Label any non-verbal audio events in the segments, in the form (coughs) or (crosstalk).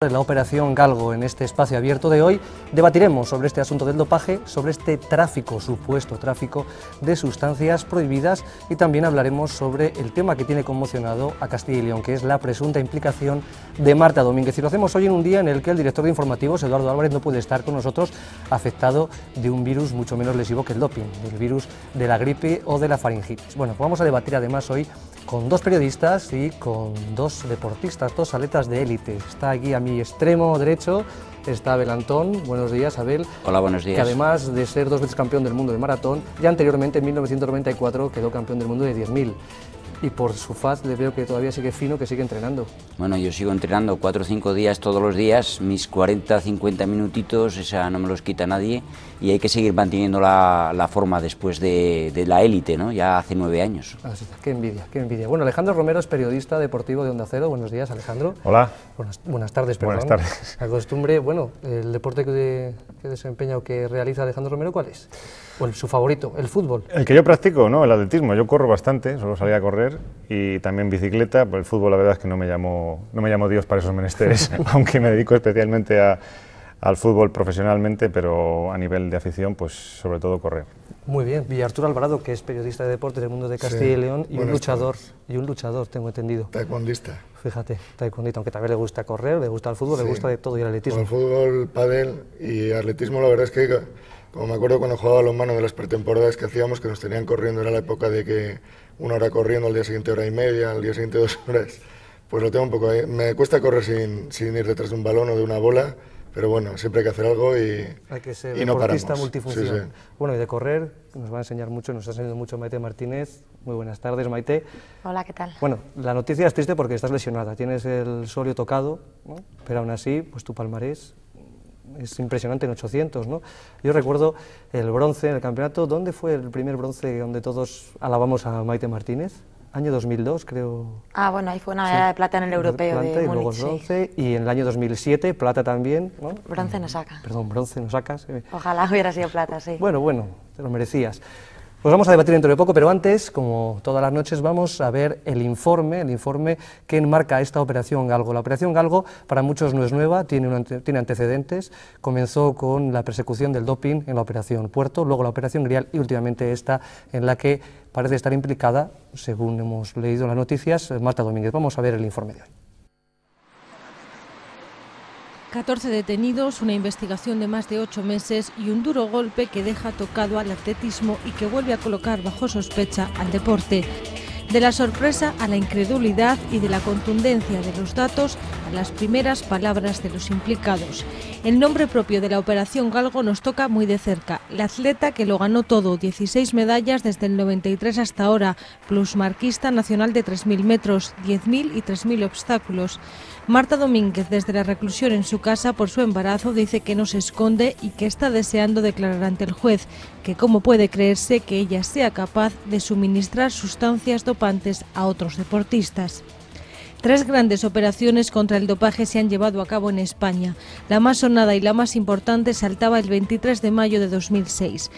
la operación Galgo, en este espacio abierto de hoy, debatiremos sobre este asunto del dopaje, sobre este tráfico, supuesto tráfico de sustancias prohibidas y también hablaremos sobre el tema que tiene conmocionado a Castilla y León, que es la presunta implicación de Marta Domínguez. Y lo hacemos hoy en un día en el que el director de informativos, Eduardo Álvarez, no puede estar con nosotros, afectado de un virus mucho menos lesivo que el doping, del virus de la gripe o de la faringitis. Bueno, pues vamos a debatir además hoy con dos periodistas y con dos deportistas, dos atletas de élite. Está aquí a mi extremo derecho está Abel Antón. Buenos días, Abel. Hola, buenos días. Que además de ser dos veces campeón del mundo de maratón, ya anteriormente, en 1994, quedó campeón del mundo de 10.000 y por su faz le veo que todavía sigue fino, que sigue entrenando. Bueno, yo sigo entrenando cuatro o cinco días todos los días, mis 40, 50 minutitos, esa no me los quita nadie y hay que seguir manteniendo la, forma después de, la élite, ¿no? Ya hace nueve años. Así ah, qué envidia, qué envidia. Bueno, Alejandro Romero es periodista deportivo de Onda Cero. Buenos días, Alejandro. Hola. Buenas, tardes, perdón. Buenas tardes. La costumbre, bueno, el deporte que, que desempeña o que realiza Alejandro Romero, ¿cuál es? ¿O su favorito, el fútbol. El que yo practico, ¿no? El atletismo. Yo corro bastante, solo salía a correr y también bicicleta. Pues el fútbol, la verdad es que no me llamó, no me Dios para esos menesteres, (laughs) (laughs) aunque me dedico especialmente al fútbol profesionalmente, pero a nivel de afición, pues sobre todo correr. Muy bien, y Arturo Alvarado, que es periodista de deportes del mundo de Castilla y León y un luchador, y un luchador, tengo entendido. Taekwondista. Fíjate, taekwondista, aunque también le gusta correr, le gusta el fútbol, le gusta de todo y el atletismo. Con el fútbol, pádel y atletismo, la verdad es que como me acuerdo cuando jugaba a los manos de las pretemporadas que hacíamos, que nos tenían corriendo, era la época de que una hora corriendo, al día siguiente hora y media, al día siguiente (laughs) dos horas. Pues lo tengo un poco ahí. Me cuesta correr sin, sin ir detrás de un balón o de una bola, pero bueno, siempre hay que hacer algo y, hay que ser y Bueno, y de correr, nos va a enseñar mucho, nos ha enseñado mucho Maite Martínez. Muy buenas tardes, Maite. Hola, ¿qué tal? Bueno, la noticia es triste porque estás lesionada, tienes el solio tocado, pero aún así, pues tu palmarés es impresionante en 800, ¿no? Yo recuerdo el bronce en el campeonato, ¿dónde fue el primer bronce donde todos alabamos a Maite Martínez? Año 2002, creo. Ah, bueno, ahí fue una medalla de plata en el europeo de y luego bronce, y en el año 2007 plata también, Bronce nos saca. Perdón, bronce nos sacas. Ojalá hubiera sido plata, sí. Bueno, bueno, te lo merecías. Pues vamos a debatir dentro de poco, pero antes, como todas las noches, vamos a ver el informe, el informe que enmarca esta operación Galgo. La operación Galgo para muchos no es nueva, tiene, tiene antecedentes. Comenzó con la persecución del doping en la operación Puerto, luego la operación Grial y últimamente esta en la que parece estar implicada, según hemos leído en las noticias, Marta Domínguez. Vamos a ver el informe de hoy. 14 detenidos, una investigación de más de ocho meses y un duro golpe que deja tocado al atletismo y que vuelve a colocar bajo sospecha al deporte. De la sorpresa a la incredulidad y de la contundencia de los datos a las primeras palabras de los implicados. El nombre propio de la Operación Galgo nos toca muy de cerca. La atleta que lo ganó todo, 16 medallas desde el 93 hasta ahora, plus marquista nacional de 3.000 metros, 10.000 y 3.000 obstáculos. Marta Domínguez, desde la reclusión en su casa por su embarazo, dice que no se esconde y que está deseando declarar ante el juez, que cómo puede creerse que ella sea capaz de suministrar sustancias dopantes a otros deportistas. Tres grandes operaciones contra el dopaje se han llevado a cabo en España. La más sonada y la más importante saltaba el 23 de mayo de 2006.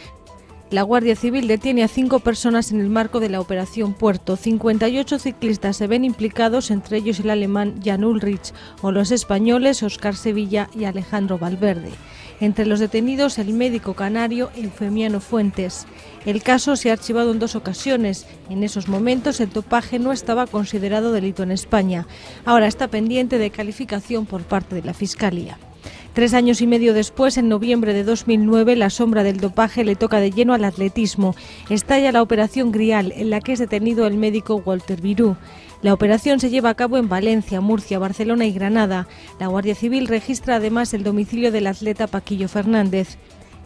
La Guardia Civil detiene a cinco personas en el marco de la Operación Puerto. 58 ciclistas se ven implicados, entre ellos el alemán Jan Ulrich o los españoles Oscar Sevilla y Alejandro Valverde. Entre los detenidos el médico canario Eufemiano Fuentes. El caso se ha archivado en dos ocasiones. En esos momentos el topaje no estaba considerado delito en España. Ahora está pendiente de calificación por parte de la Fiscalía. Tres años y medio después, en noviembre de 2009, la sombra del dopaje le toca de lleno al atletismo. Estalla la Operación Grial, en la que es detenido el médico Walter Virú. La operación se lleva a cabo en Valencia, Murcia, Barcelona y Granada. La Guardia Civil registra además el domicilio del atleta Paquillo Fernández.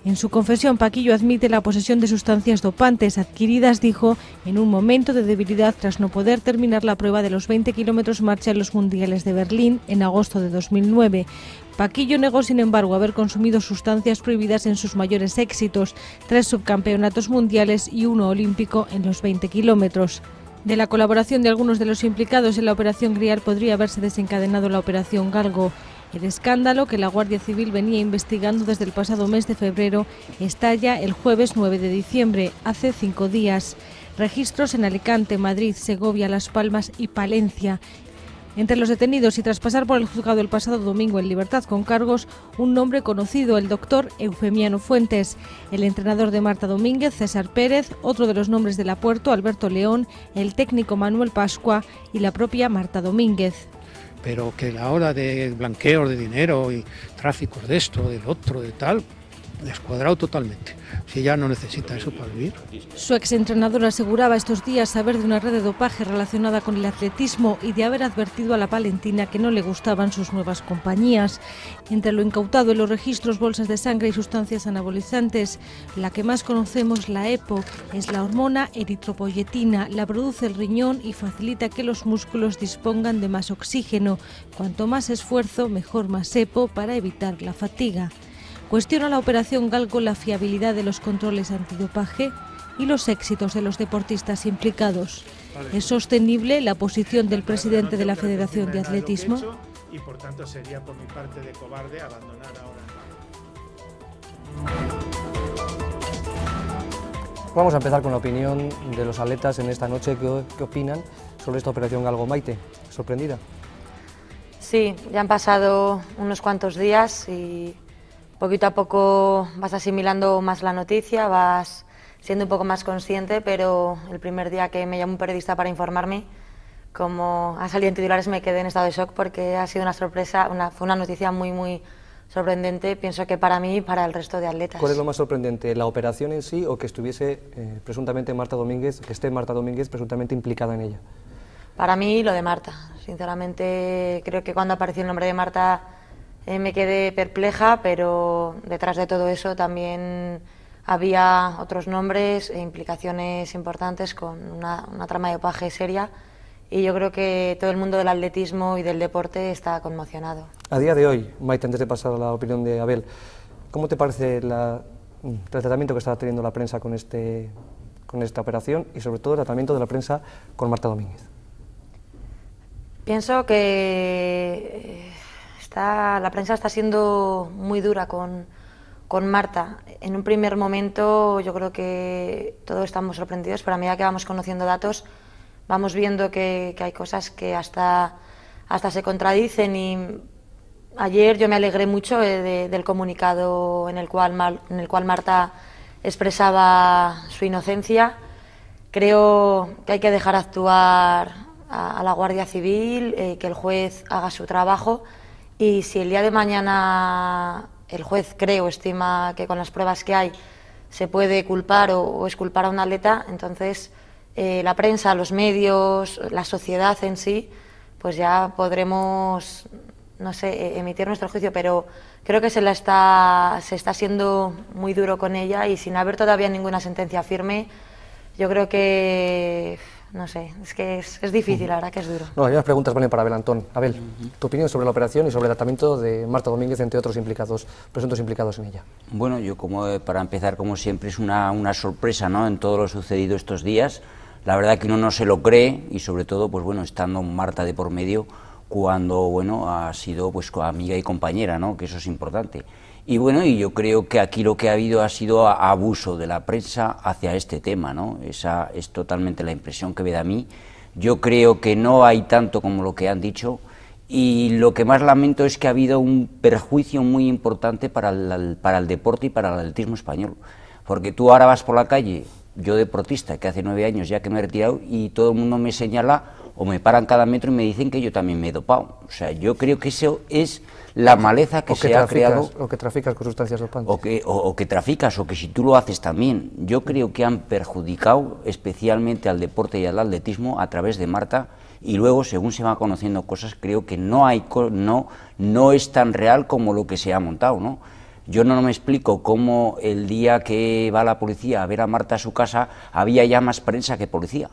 En su confesión, Paquillo admite la posesión de sustancias dopantes adquiridas, dijo, en un momento de debilidad tras no poder terminar la prueba de los 20 kilómetros marcha en los Mundiales de Berlín en agosto de 2009. Paquillo negó, sin embargo, haber consumido sustancias prohibidas en sus mayores éxitos, tres subcampeonatos mundiales y uno olímpico en los 20 kilómetros. De la colaboración de algunos de los implicados en la operación Grial podría haberse desencadenado la operación Galgo. El escándalo que la Guardia Civil venía investigando desde el pasado mes de febrero estalla el jueves 9 de diciembre, hace cinco días. Registros en Alicante, Madrid, Segovia, Las Palmas y Palencia. Entre los detenidos y tras pasar por el juzgado el pasado domingo en libertad con cargos, un nombre conocido, el doctor Eufemiano Fuentes, el entrenador de Marta Domínguez, César Pérez, otro de los nombres de la puerto, Alberto León, el técnico Manuel Pascua y la propia Marta Domínguez. Pero que la hora de blanqueo de dinero y tráfico de esto, del otro, de tal, descuadrado totalmente, si ya no necesita eso para vivir. Su exentrenador aseguraba estos días saber de una red de dopaje relacionada con el atletismo y de haber advertido a la palentina que no le gustaban sus nuevas compañías. Entre lo incautado en los registros, bolsas de sangre y sustancias anabolizantes, la que más conocemos, la EPO, es la hormona eritropoyetina. La produce el riñón y facilita que los músculos dispongan de más oxígeno. Cuanto más esfuerzo, mejor más EPO para evitar la fatiga. Cuestiona la operación Galgo la fiabilidad de los controles antidopaje y los éxitos de los deportistas implicados. ¿Es sostenible la posición del presidente de la Federación de Atletismo? Y por tanto sería por mi parte de cobarde abandonar ahora. Vamos a empezar con la opinión de los atletas en esta noche. qué opinan sobre esta operación Galgo Maite? ¿Sorprendida? Sí, ya han pasado unos cuantos días y poquito a poco vas asimilando más la noticia, vas siendo un poco más consciente, pero el primer día que me llamó un periodista para informarme, como ha salido en titulares, me quedé en estado de shock porque ha sido una sorpresa, una, fue una noticia muy, muy sorprendente, pienso que para mí y para el resto de atletas. ¿Cuál es lo más sorprendente, la operación en sí o que estuviese eh, presuntamente Marta Domínguez, que esté Marta Domínguez presuntamente implicada en ella? Para mí lo de Marta, sinceramente creo que cuando apareció el nombre de Marta eh, me quedé perpleja, pero detrás de todo eso también había otros nombres e implicaciones importantes con una, trama de opaje seria y yo creo que todo el mundo del atletismo y del deporte está conmocionado. A día de hoy, Maite, antes de pasar a la opinión de Abel, ¿cómo te parece mm, el tratamiento que está teniendo la prensa con, este, con esta operación y sobre todo el tratamiento de la prensa con Marta Domínguez? Pienso que la prensa está siendo muy dura con, Marta. En un primer momento yo creo que todos estamos sorprendidos, pero a medida que vamos conociendo datos, vamos viendo que, hay cosas que hasta, hasta se contradicen. Y ayer yo me alegré mucho eh, del comunicado en el, cual Marta expresaba su inocencia. Creo que hay que dejar actuar a, la Guardia Civil, eh, que el juez haga su trabajo y si el día de mañana el juez, cree o estima que con las pruebas que hay se puede culpar o, esculpar a un atleta, entonces eh, la prensa, los medios, la sociedad en sí, pues ya podremos, no sé, e, emitir nuestro juicio, pero creo que se, la está, se está siendo muy duro con ella y sin haber todavía ninguna sentencia firme, yo creo que no sé, es que es, difícil, ahora que es duro. No, hay preguntas para Abel Antón. Abel, tu opinión sobre la operación y sobre el tratamiento de Marta Domínguez, entre otros implicados, presuntos implicados en ella. Bueno, yo como eh, para empezar, como siempre, es una, una sorpresa ¿no? en todo lo sucedido estos días. La verdad que uno no se lo cree y sobre todo, pues bueno, estando Marta de por medio, cuando, bueno, ha sido pues amiga y compañera, ¿no? que eso es importante. Y bueno, y yo creo que aquí lo que ha habido ha sido abuso de la prensa hacia este tema, ¿no? Esa es totalmente la impresión que me da a mí. Yo creo que no hay tanto como lo que han dicho y lo que más lamento es que ha habido un perjuicio muy importante para el, para el deporte y para el atletismo español. Porque tú ahora vas por la calle yo deportista, que hace nueve años ya que me he retirado, y todo el mundo me señala o me paran cada metro y me dicen que yo también me he dopado. O sea, yo creo que eso es la maleza que, se ha creado. O que traficas con sustancias dopantes. O que, o, que traficas, o que si tú lo haces también. Yo creo que han perjudicado especialmente al deporte y al atletismo a través de Marta. Y luego, según se van conociendo cosas, creo que no, hay, no, no es tan real como lo que se ha montado, ¿no? Yo no me explico cómo el día que va la policía a ver a Marta a su casa había ya más prensa que policía.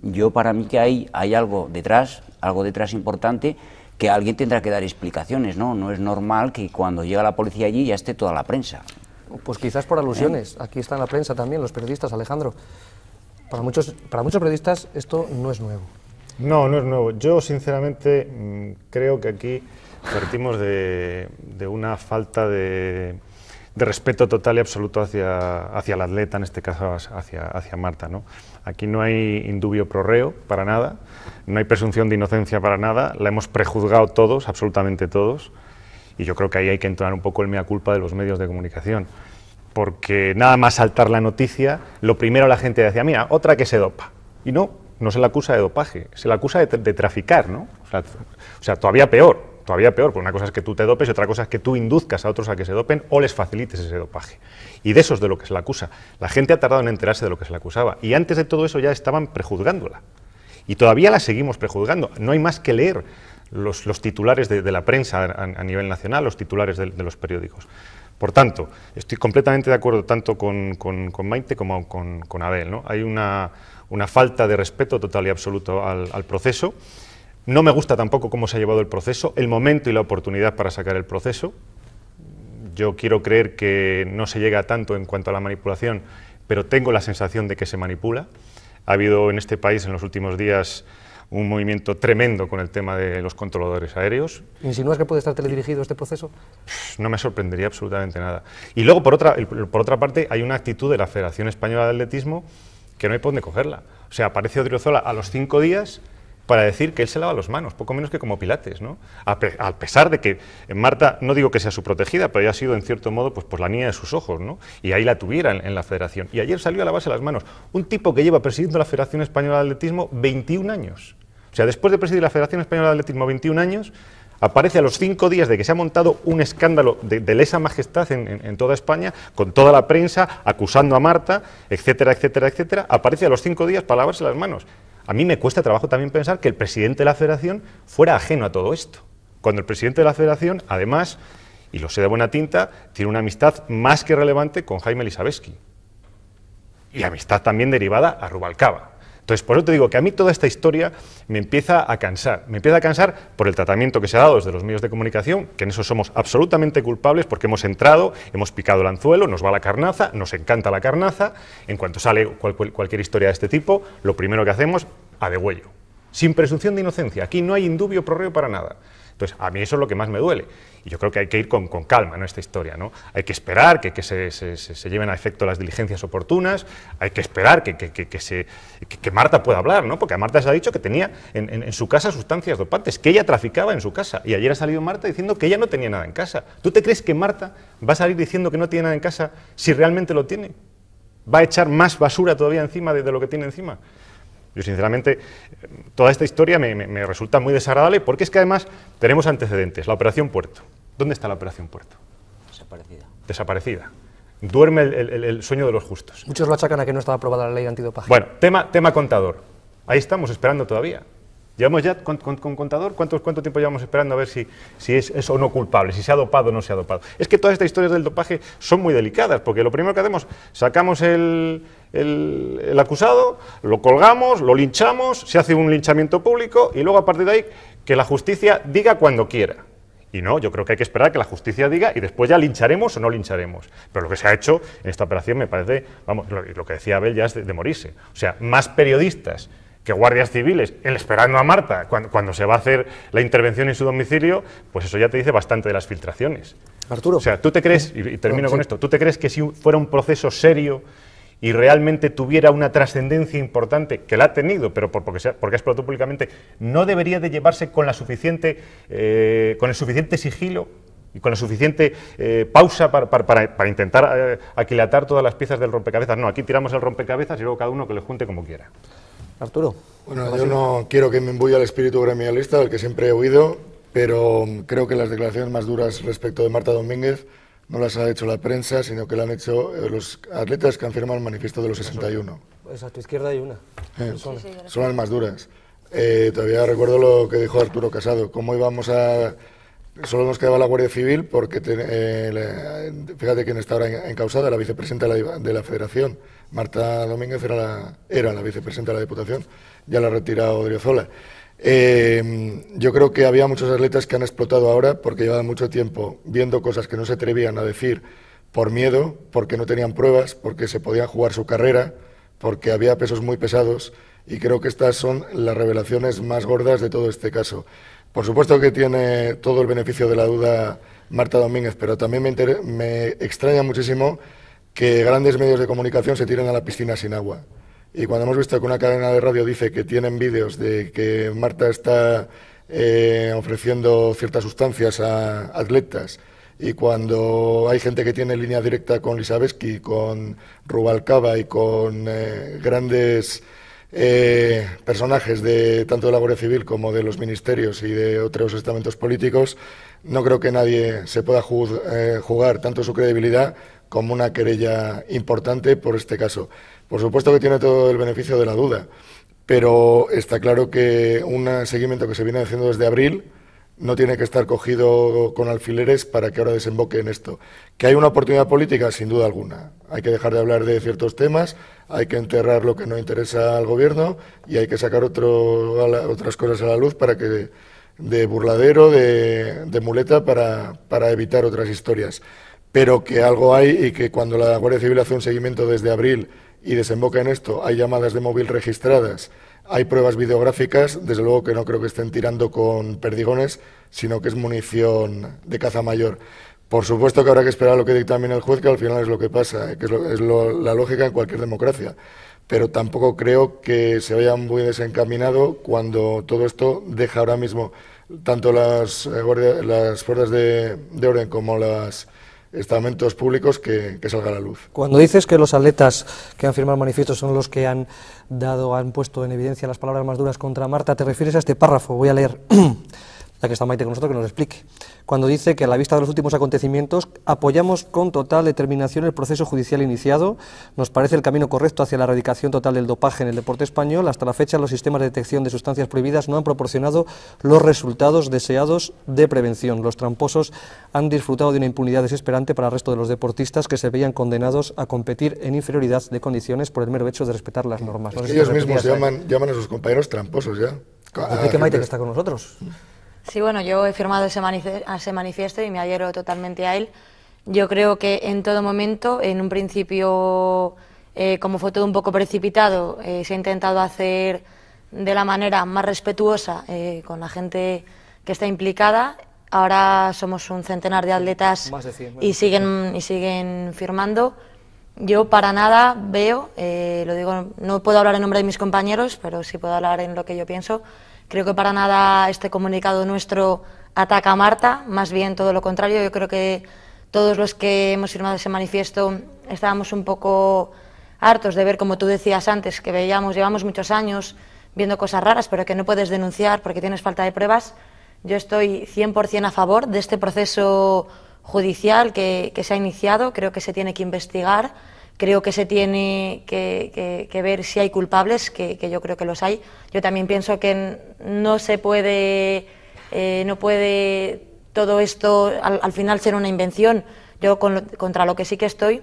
Yo para mí que hay, hay algo detrás, algo detrás importante, que alguien tendrá que dar explicaciones, ¿no? No es normal que cuando llega la policía allí ya esté toda la prensa. Pues quizás por alusiones. ¿Eh? Aquí está la prensa también, los periodistas, Alejandro. Para muchos, para muchos periodistas esto no es nuevo. No, no es nuevo. Yo sinceramente mm, creo que aquí Partimos de, una falta de, respeto total y absoluto hacia, hacia el atleta, en este caso hacia, Marta. ¿no? Aquí no hay indubio prorreo para nada, no hay presunción de inocencia para nada, la hemos prejuzgado todos, absolutamente todos, y yo creo que ahí hay que entrar un poco el mea culpa de los medios de comunicación porque nada más saltar la noticia, lo primero la gente decía, mira, otra que se dopa. Y no, no se la acusa de dopaje, se la acusa de, traficar, ¿no? o sea, todavía peor, todavía peor, porque una cosa es que tú te dopes y otra cosa es que tú induzcas a otros a que se dopen o les facilites ese dopaje. Y de eso es de lo que se la acusa. La gente ha tardado en enterarse de lo que se la acusaba. Y antes de todo eso ya estaban prejuzgándola. Y todavía la seguimos prejuzgando. No hay más que leer los, titulares de, la prensa a, nivel nacional, los titulares de, los periódicos. Por tanto, estoy completamente de acuerdo tanto con, Maite como con, Abel. ¿no? Hay una, falta de respeto total y absoluto al, al proceso no me gusta tampoco cómo se ha llevado el proceso, el momento y la oportunidad para sacar el proceso. Yo quiero creer que no se llega tanto en cuanto a la manipulación, pero tengo la sensación de que se manipula. Ha habido en este país en los últimos días un movimiento tremendo con el tema de los controladores aéreos. ¿Insinúas que puede estar teledirigido este proceso? No me sorprendería absolutamente nada. Y luego, por otra, parte, hay una actitud de la Federación Española de Atletismo que no hay por dónde cogerla. O sea, aparece Odriozola a los cinco días para decir que él se lava las manos, poco menos que como Pilates, ¿no? A, pesar de que Marta, no digo que sea su protegida, pero ella ha sido en cierto modo pues, pues la niña de sus ojos, ¿no? Y ahí la tuviera en, la federación. Y ayer salió a lavarse las manos un tipo que lleva presidiendo la Federación Española de Atletismo 21 años. O sea, después de presidir la Federación Española de Atletismo 21 años, aparece a los cinco días de que se ha montado un escándalo de, lesa majestad en, toda España, con toda la prensa acusando a Marta, etcétera, etcétera, etcétera, aparece a los cinco días para lavarse las manos. A mí me cuesta trabajo también pensar que el presidente de la federación fuera ajeno a todo esto. Cuando el presidente de la federación, además, y lo sé de buena tinta, tiene una amistad más que relevante con Jaime Lisabetsky, Y amistad también derivada a Rubalcaba. Entonces, por eso te digo que a mí toda esta historia me empieza a cansar. Me empieza a cansar por el tratamiento que se ha dado desde los medios de comunicación, que en eso somos absolutamente culpables porque hemos entrado, hemos picado el anzuelo, nos va la carnaza, nos encanta la carnaza. En cuanto sale cualquier historia de este tipo, lo primero que hacemos, a degüello. Sin presunción de inocencia. Aquí no hay indubio prorreo para nada. Entonces, a mí eso es lo que más me duele. Y yo creo que hay que ir con, calma en esta historia. ¿no? Hay que esperar que, se, lleven a efecto las diligencias oportunas, hay que esperar que, que, Marta pueda hablar, ¿no? porque a Marta se ha dicho que tenía en, su casa sustancias dopantes, que ella traficaba en su casa. Y ayer ha salido Marta diciendo que ella no tenía nada en casa. ¿Tú te crees que Marta va a salir diciendo que no tiene nada en casa si realmente lo tiene? ¿Va a echar más basura todavía encima de lo que tiene encima? Yo, sinceramente, toda esta historia me, resulta muy desagradable porque es que además tenemos antecedentes. La operación Puerto. ¿Dónde está la operación Puerto? Desaparecida. Desaparecida duerme el, sueño de los justos. Muchos lo achacan a que no estaba aprobada la ley antidopaje. Bueno, tema, tema contador. Ahí estamos esperando todavía. Llevamos ya con, contador, ¿Cuánto, ¿cuánto, tiempo llevamos esperando a ver si, si es, o no culpable, si se ha dopado o no se ha dopado? Es que todas estas historias del dopaje son muy delicadas, porque lo primero que hacemos, sacamos el, el, acusado, lo colgamos, lo linchamos, se hace un linchamiento público y luego a partir de ahí que la justicia diga cuando quiera. Y no, yo creo que hay que esperar a que la justicia diga y después ya lincharemos o no lincharemos. Pero lo que se ha hecho en esta operación me parece, vamos, lo, que decía Abel ya es de, morirse. O sea, más periodistas que guardias civiles, el esperando a Marta, cuando, se va a hacer la intervención en su domicilio, pues eso ya te dice bastante de las filtraciones. Arturo. O sea, tú te crees, y, termino con esto, tú te crees que si fuera un proceso serio y realmente tuviera una trascendencia importante, que la ha tenido, pero porque, sea, porque ha explotado públicamente, no debería de llevarse con, la suficiente, eh, con el suficiente sigilo y con la suficiente eh, pausa para, intentar eh, aquilatar todas las piezas del rompecabezas. No, aquí tiramos el rompecabezas y luego cada uno que le junte como quiera. Arturo. Bueno, yo no quiero que me embuya el espíritu gremialista, del que siempre he oído, pero creo que las declaraciones más duras respecto de Marta Domínguez no las ha hecho la prensa, sino que las han hecho eh, los atletas que han firmado el manifiesto de los 61. Pues a tu izquierda hay una. Eh, son las más duras. Eh, todavía recuerdo lo que dijo Arturo Casado, cómo íbamos a... Solo nos quedaba la Guardia Civil porque, fíjate quién está ahora encausada, la vicepresidenta de la Federación Marta Domínguez era la, era la vicepresidenta de la Diputación, ya la ha retirado Odriozola... Eh, yo creo que había muchos atletas que han explotado ahora porque llevaban mucho tiempo viendo cosas que no se atrevían a decir por miedo, porque no tenían pruebas, porque se podían jugar su carrera, porque había pesos muy pesados y creo que estas son las revelaciones más gordas de todo este caso. Por supuesto que tiene todo el beneficio de la duda Marta Domínguez, pero también me extraña muchísimo que grandes medios de comunicación se tiren a la piscina sin agua. Y cuando hemos visto que una cadena de radio dice que tienen vídeos de que Marta está eh, ofreciendo ciertas sustancias a atletas, y cuando hay gente que tiene línea directa con Lisabeski, con Rubalcaba y con eh, grandes eh, personajes de tanto de la Guardia Civil como de los ministerios y de otros estamentos políticos, no creo que nadie se pueda eh, jugar tanto su credibilidad como una querella importante por este caso. Por supuesto que tiene todo el beneficio de la duda, pero está claro que un seguimiento que se viene haciendo desde abril no tiene que estar cogido con alfileres para que ahora desemboque en esto. Que hay una oportunidad política, sin duda alguna. Hay que dejar de hablar de ciertos temas, hay que enterrar lo que no interesa al gobierno y hay que sacar otras cosas a la luz para que de burladero, de, muleta, para evitar otras historias. Pero que algo hay y que cuando la Guardia Civil hace un seguimiento desde abril y desemboca en esto, hay llamadas de móvil registradas hay pruebas videográficas, desde luego que no creo que estén tirando con perdigones, sino que es munición de caza mayor. Por supuesto que habrá que esperar lo que dictamine el juez, que al final es lo que pasa, eh, que es, la lógica en cualquier democracia. Pero tampoco creo que se vayan muy desencaminado cuando todo esto deja ahora mismo tanto las, eh, las fuerzas de, de orden como las estamentos públicos que, salga a la luz. Cuando dices que los atletas que han firmado el manifiesto son los que han dado, han puesto en evidencia las palabras más duras contra Marta, te refieres a este párrafo. Voy a leer. (clears throat) La que está Maite con nosotros, que nos explique. Cuando dice que a la vista de los últimos acontecimientos apoyamos con total determinación el proceso judicial iniciado, nos parece el camino correcto hacia la erradicación total del dopaje en el deporte español. Hasta la fecha los sistemas de detección de sustancias prohibidas no han proporcionado los resultados deseados de prevención. Los tramposos han disfrutado de una impunidad desesperante para el resto de los deportistas que se veían condenados a competir en inferioridad de condiciones por el mero hecho de respetar las normas. Ellos mismos llaman, llaman, a sus compañeros tramposos ya. que Maite que está con nosotros. Sí, bueno, yo he firmado ese, manifiesto y me adhiero totalmente a él. Yo creo que en todo momento, en un principio, eh, como fue todo un poco precipitado, eh, se ha intentado hacer de la manera más respetuosa eh, con la gente que está implicada. Ahora somos un centenar de atletas y, siguen, y siguen firmando. Yo para nada veo, lo digo, no puedo hablar en nombre de mis compañeros, pero sí puedo hablar en lo que yo pienso, Creo que para nada este comunicado nuestro ataca a Marta, más bien todo lo contrario. Yo creo que todos los que hemos firmado ese manifiesto estábamos un poco hartos de ver, como tú decías antes, que veíamos, llevamos muchos años viendo cosas raras, pero que no puedes denunciar porque tienes falta de pruebas. Yo estoy 100% a favor de este proceso judicial que, que se ha iniciado, creo que se tiene que investigar Creo que se tiene que, ver si hay culpables, que, yo creo que los hay. Yo también pienso que no se puede, eh, no puede todo esto al, final ser una invención. Yo contra lo que sí que estoy,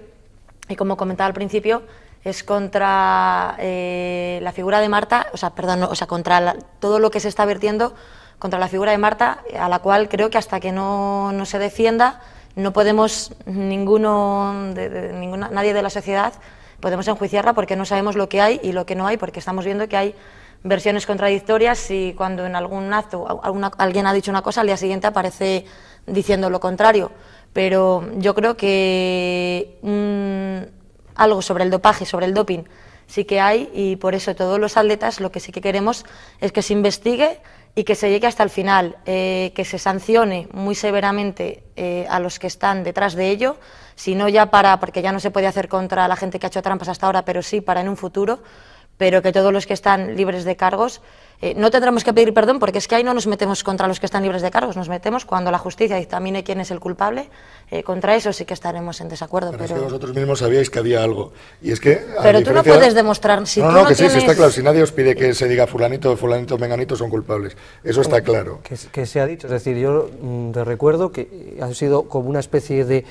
y como comentaba al principio, es contra eh, la figura de Marta, o sea, perdón, o sea, contra todo lo que se está vertiendo contra la figura de Marta, a la cual creo que hasta que no, no se defienda, no podemos, ninguno, de, ninguna, nadie de la sociedad, podemos enjuiciarla porque no sabemos lo que hay y lo que no hay, porque estamos viendo que hay versiones contradictorias y cuando en algún acto alguien ha dicho una cosa, al día siguiente aparece diciendo lo contrario. Pero yo creo que mm, algo sobre el dopaje, sobre el doping, sí que hay y por eso todos los atletas lo que sí que queremos es que se investigue y que se llegue hasta el final, eh, que se sancione muy severamente eh, a los que están detrás de ello, sino ya para, porque ya no se puede hacer contra la gente que ha hecho trampas hasta ahora, pero sí para en un futuro pero que todos los que están libres de cargos eh, no tendremos que pedir perdón porque es que ahí no nos metemos contra los que están libres de cargos, nos metemos cuando la justicia dictamine quién es el culpable, eh, contra eso sí que estaremos en desacuerdo. Pero, Es que vosotros mismos sabíais que había algo. Y es que, pero tú no puedes demostrar si no, no, no que sí, está claro. Si nadie os pide que se diga fulanito, fulanito, menganito son culpables. Eso está claro. Que, se ha dicho. Es decir, yo mm, te recuerdo que ha sido como una especie de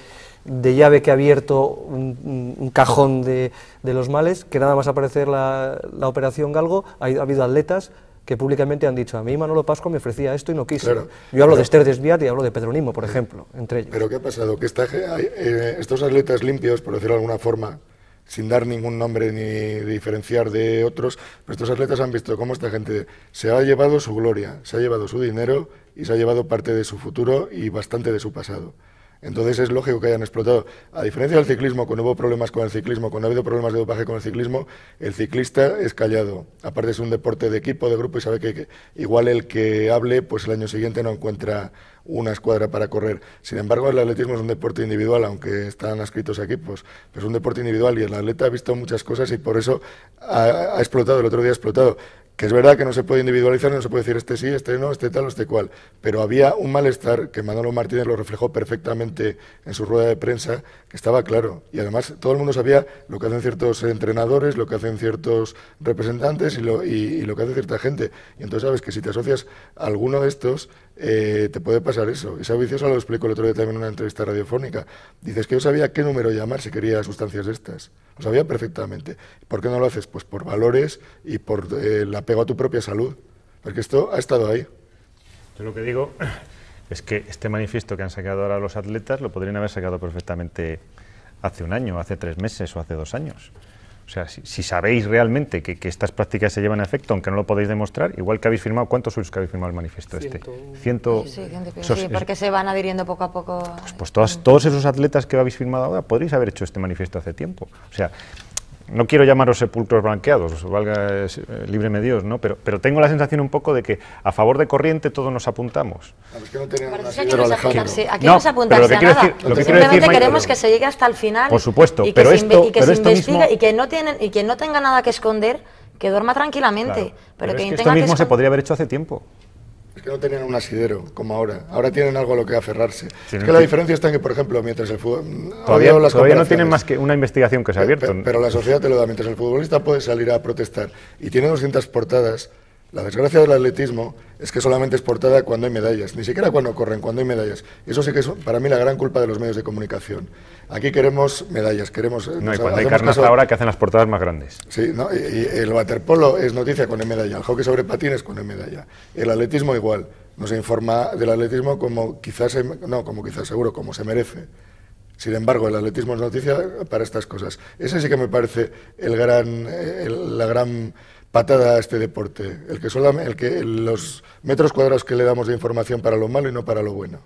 de llave que ha abierto un, cajón de, los males, que nada más aparecer la, la operación Galgo, ha, habido atletas que públicamente han dicho, a mí Manolo Pasco me ofrecía esto y no quiso. Yo hablo de Esther Desviat y hablo de Pedronimo, por ejemplo, entre ellos. Pero ¿qué ha pasado? Que eh, estos atletas limpios, por decirlo de alguna forma, sin dar ningún nombre ni diferenciar de otros, estos atletas han visto cómo esta gente se ha llevado su gloria, se ha llevado su dinero y se ha llevado parte de su futuro y bastante de su pasado. Entonces es lógico que hayan explotado. A diferencia del ciclismo, cuando hubo problemas con el ciclismo, cuando ha habido problemas de dopaje con el ciclismo, el ciclista es callado. Aparte es un deporte de equipo, de grupo, y sabe que, igual el que hable, pues el año siguiente no encuentra una escuadra para correr. Sin embargo, el atletismo es un deporte individual, aunque están adscritos equipos, pero es un deporte individual y el atleta ha visto muchas cosas y por eso ha explotado, el otro día ha explotado que es verdad que no se puede individualizar, no se puede decir este sí, este no, este tal o este cual, pero había un malestar que Manolo Martínez lo reflejó perfectamente en su rueda de prensa, que estaba claro. Y además todo el mundo sabía lo que hacen ciertos entrenadores, lo que hacen ciertos representantes y lo, lo que hace cierta gente. Y entonces sabes que si te asocias a alguno de estos, eh, te puede pasar eso. Esa viciosa lo explico el otro día también en una entrevista radiofónica. Dices que yo sabía qué número llamar si quería sustancias de estas. Lo sabía perfectamente. ¿Por qué no lo haces? Pues por valores y por eh, el apego a tu propia salud. Porque esto ha estado ahí. Yo lo que digo (clears throat) es que este manifiesto que han sacado ahora los atletas lo podrían haber sacado perfectamente hace un año, hace tres meses o hace dos años. O sea, si, sabéis realmente que, estas prácticas se llevan a efecto, aunque no lo podéis demostrar, igual que habéis firmado, ¿cuántos sois que habéis firmado el manifiesto este? Ciento... Sí, porque se van adhiriendo poco a poco. Pues, pues todos esos atletas que habéis firmado ahora podréis haber hecho este manifiesto hace tiempo. O sea, no quiero llamaros sepulcros blanqueados, valga eh, eh, libre medios, Dios, ¿no? Pero, pero tengo la sensación un poco de que a favor de corriente todos nos apuntamos. Ah, que no Simplemente queremos que se llegue hasta el final. Por supuesto, y que pero se, esto, que investigue y que no tienen y que no tenga nada que esconder, que duerma tranquilamente, pero, esto mismo se podría haber hecho hace tiempo que no tenían un asidero como ahora. Ahora tienen algo a lo que aferrarse. es que la diferencia está en que, por ejemplo, mientras el fútbol... Mm, todavía, no tienen más que una investigación que se ha abierto. Pero, pero, la sociedad te lo da. Mientras el futbolista puede salir a protestar y tiene 200 portadas la desgracia del atletismo es que solamente es portada cuando hay medallas, ni siquiera cuando corren, cuando hay medallas. eso sí que es para mí la gran culpa de los medios de comunicación. Aquí queremos medallas, queremos... Eh, no, y cuando hay carnas ahora que hacen las portadas más grandes. Sí, ¿no? y, el waterpolo es noticia cuando hay medalla, el hockey sobre patines cuando hay medalla, el atletismo igual. No se informa del atletismo como quizás, no, como quizás seguro, como se merece. Sin embargo, el atletismo es noticia para estas cosas. Ese sí que me parece el gran, eh, la gran patada a este deporte, el que, el que los metros cuadrados que le damos de información para lo malo y no para lo bueno.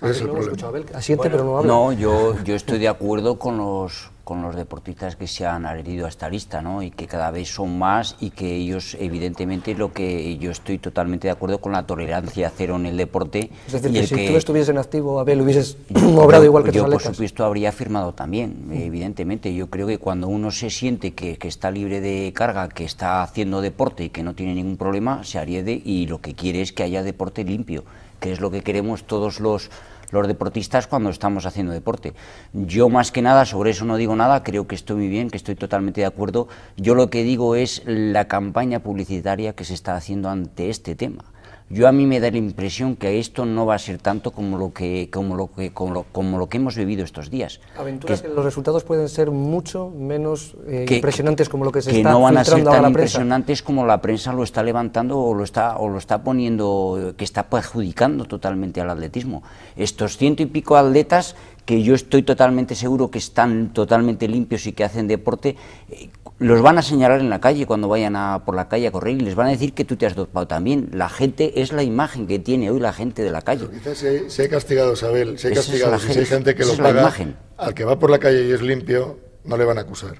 Ah, es el problema. no yo, yo estoy de acuerdo con los con los deportistas que se han adherido a esta lista, ¿no? Y que cada vez son más y que ellos, evidentemente, lo que yo estoy totalmente de acuerdo con la tolerancia cero en el deporte. Es decir, que si tú estuvieses en activo, Abel, hubieses (laughs) (laughs) obrado igual que Yo, por supuesto, habría firmado también, mm. evidentemente. Yo creo que cuando uno se siente que, está libre de carga, que está haciendo deporte y que no tiene ningún problema, se ariede y lo que quiere es que haya deporte limpio, que es lo que queremos todos los los deportistas cuando estamos haciendo deporte. Yo más que nada sobre eso no digo nada, creo que estoy muy bien, que estoy totalmente de acuerdo. Yo lo que digo es la campaña publicitaria que se está haciendo ante este tema. Yo a mí me da la impresión que esto no va a ser tanto como lo que, como lo que, como que hemos vivido estos días. Aventuras los resultados pueden ser mucho menos eh, impresionantes como lo que se que no van a ser tan impresionantes como la prensa lo está levantando o lo está, o lo está poniendo, que está perjudicando totalmente al atletismo. Estos ciento y pico atletas que yo estoy totalmente seguro que están totalmente limpios y que hacen deporte, eh, los van a señalar en la calle cuando vayan a, por la calle a correr y les van a decir que tú te has dopado también. La gente es la imagen que tiene hoy la gente de la calle. Pero quizás se ha castigado, Sabel, se ha castigado. gente que lo paga, imagen. al que va por la calle y es limpio, no le van a acusar.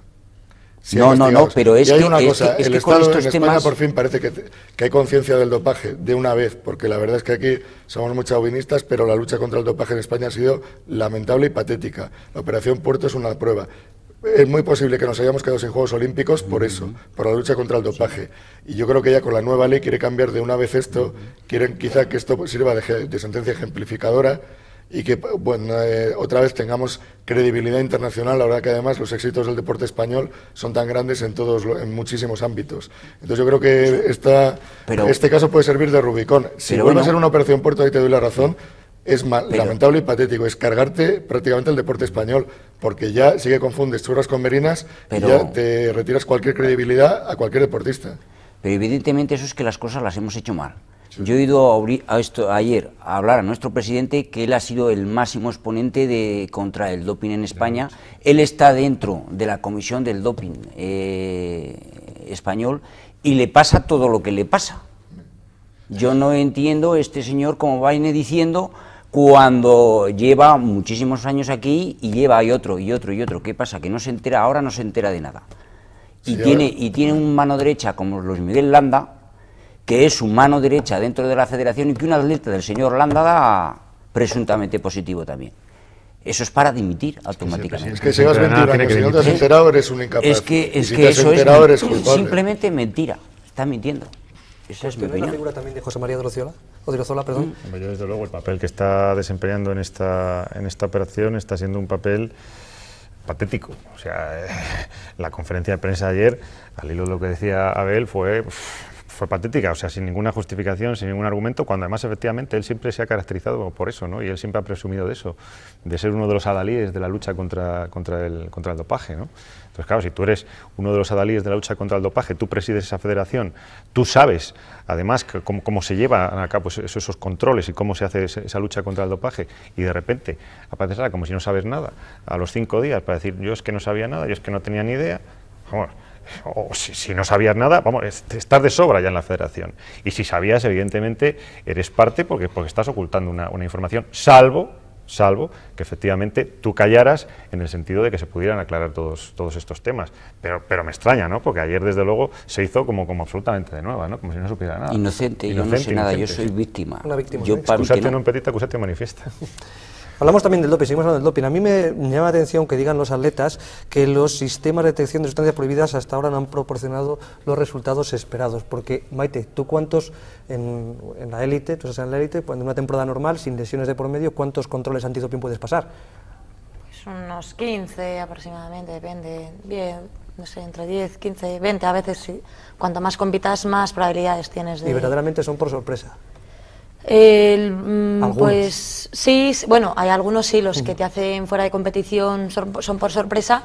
no, no, no, pero es que, una cosa, el Estado en España por fin parece que, que hay conciencia del dopaje de una vez, porque la verdad es que aquí somos muchos chauvinistas, pero la lucha contra el dopaje en España ha sido lamentable y patética. La operación Puerto es una prueba. Es muy posible que nos hayamos quedado sin Juegos Olímpicos por eso, por la lucha contra el dopaje. Y yo creo que ya con la nueva ley quiere cambiar de una vez esto, quieren quizá que esto sirva de, sentencia ejemplificadora y que bueno, eh, otra vez tengamos credibilidad internacional, ahora que además los éxitos del deporte español son tan grandes en todos en muchísimos ámbitos. Entonces yo creo que esta, este caso puede servir de Rubicón. Si vuelve a ser una operación puerto, ahí te doy la razón, es lamentable y patético, es cargarte prácticamente el deporte español, porque ya sigue que confundes churras con merinas y ya te retiras cualquier credibilidad a cualquier deportista. Pero evidentemente eso es que las cosas las hemos hecho mal. Yo he ido a, esto, ayer a hablar a nuestro presidente que él ha sido el máximo exponente de, contra el doping en España. Él está dentro de la comisión del doping eh, español y le pasa todo lo que le pasa. Yo no entiendo este señor como ir diciendo cuando lleva muchísimos años aquí y lleva y otro y otro y otro. ¿Qué pasa? Que no se entera, ahora no se entera de nada. Y, tiene, y tiene un mano derecha como los Miguel Landa, que es su mano derecha dentro de la federación y que un atleta del señor Landa da presuntamente positivo también. Eso es para dimitir automáticamente. Es que si vas si no te has enterado, eres un incapaz. Es que, es que eso es simplemente mentira. Está mintiendo. Esa pues es la figura también de José María de perdón. Mm. desde luego, el papel que está desempeñando en esta, en esta operación está siendo un papel patético. O sea, (laughs) la conferencia de prensa ayer, al hilo de lo que decía Abel, fue fue patética, o sea, sin ninguna justificación, sin ningún argumento, cuando además efectivamente él siempre se ha caracterizado por eso, ¿no? Y él siempre ha presumido de eso, de ser uno de los adalíes de la lucha contra, contra, el, contra dopaje, ¿no? Entonces, claro, si tú eres uno de los adalíes de la lucha contra el dopaje, tú presides esa federación, tú sabes, además, cómo, se llevan a cabo esos, controles y cómo se hace esa, lucha contra el dopaje, y de repente ahora como si no sabes nada, a los cinco días, para decir, yo es que no sabía nada, yo es que no tenía ni idea, vamos o si, no sabías nada, vamos, estás de sobra ya en la federación. Y si sabías, evidentemente, eres parte porque, porque estás ocultando una, información, salvo salvo que efectivamente tú callaras en el sentido de que se pudieran aclarar todos, todos estos temas. Pero, pero me extraña, ¿no? Porque ayer, desde luego, se hizo como, como absolutamente de nueva, ¿no? Como si no supiera nada. Inocente, yo no sé nada, yo soy víctima. Una víctima. Yo no no. un petita, o manifiesta. (laughs) Hablamos también del doping, seguimos hablando del doping. A mí me llama la atención que digan los atletas que los sistemas de detección de sustancias prohibidas hasta ahora no han proporcionado los resultados esperados. Porque, Maite, ¿tú cuántos en, la élite, tú estás en la élite, pues, en una temporada normal, sin lesiones de por medio, cuántos controles antidoping puedes pasar? Pues unos 15 aproximadamente, depende. Bien no sé, entre 10, 15, 20, a veces sí. Cuanto más compitas, más probabilidades tienes de... Y verdaderamente son por sorpresa. El, mm, pues sí, bueno, hay algunos sí, los que mm. te hacen fuera de competición son, por sorpresa,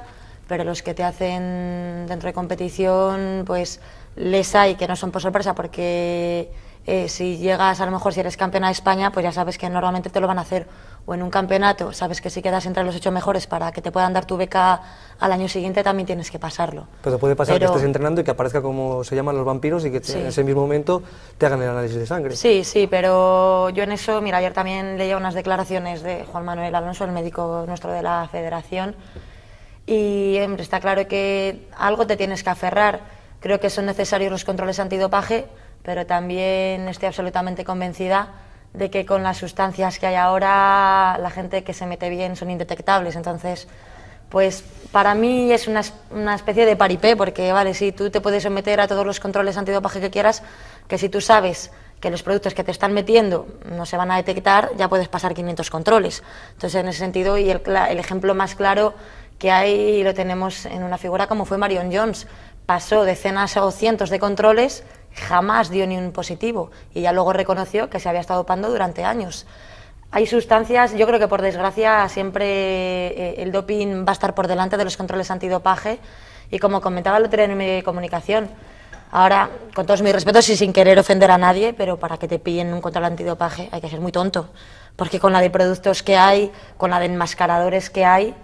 pero los que te hacen dentro de competición, pues les hay que no son por sorpresa porque eh, si llegas, a lo mejor si eres campeona de España, pues ya sabes que normalmente te lo van a hacer o en un campeonato, sabes que si quedas entre los ocho mejores para que te puedan dar tu beca al año siguiente, también tienes que pasarlo. Pero puede pasar que estés entrenando y que aparezca como se llaman los vampiros y que en ese mismo momento te hagan el análisis de sangre. Sí, sí, pero yo en eso, mira, ayer también leía unas declaraciones de Juan Manuel Alonso, el médico nuestro de la federación, y está claro que algo te tienes que aferrar. Creo que son necesarios los controles antidopaje, pero también estoy absolutamente convencida de que con las sustancias que hay ahora la gente que se mete bien son indetectables. Entonces, pues para mí es una, especie de paripé, porque vale, si tú te puedes someter a todos los controles antidopaje que quieras, que si tú sabes que los productos que te están metiendo no se van a detectar, ya puedes pasar 500 controles. Entonces, en ese sentido, y el, el ejemplo más claro que hay lo tenemos en una figura como fue Marion Jones. Pasó decenas o cientos de controles jamás dio ni un positivo y ya luego reconoció que se había estado dopando durante años. Hay sustancias, yo creo que por desgracia siempre eh, el doping va a estar por delante de los controles antidopaje y como comentaba el otro día en mi comunicación, ahora con todos mis respetos y sin querer ofender a nadie, pero para que te pillen un control antidopaje hay que ser muy tonto, porque con la de productos que hay, con la de enmascaradores que hay,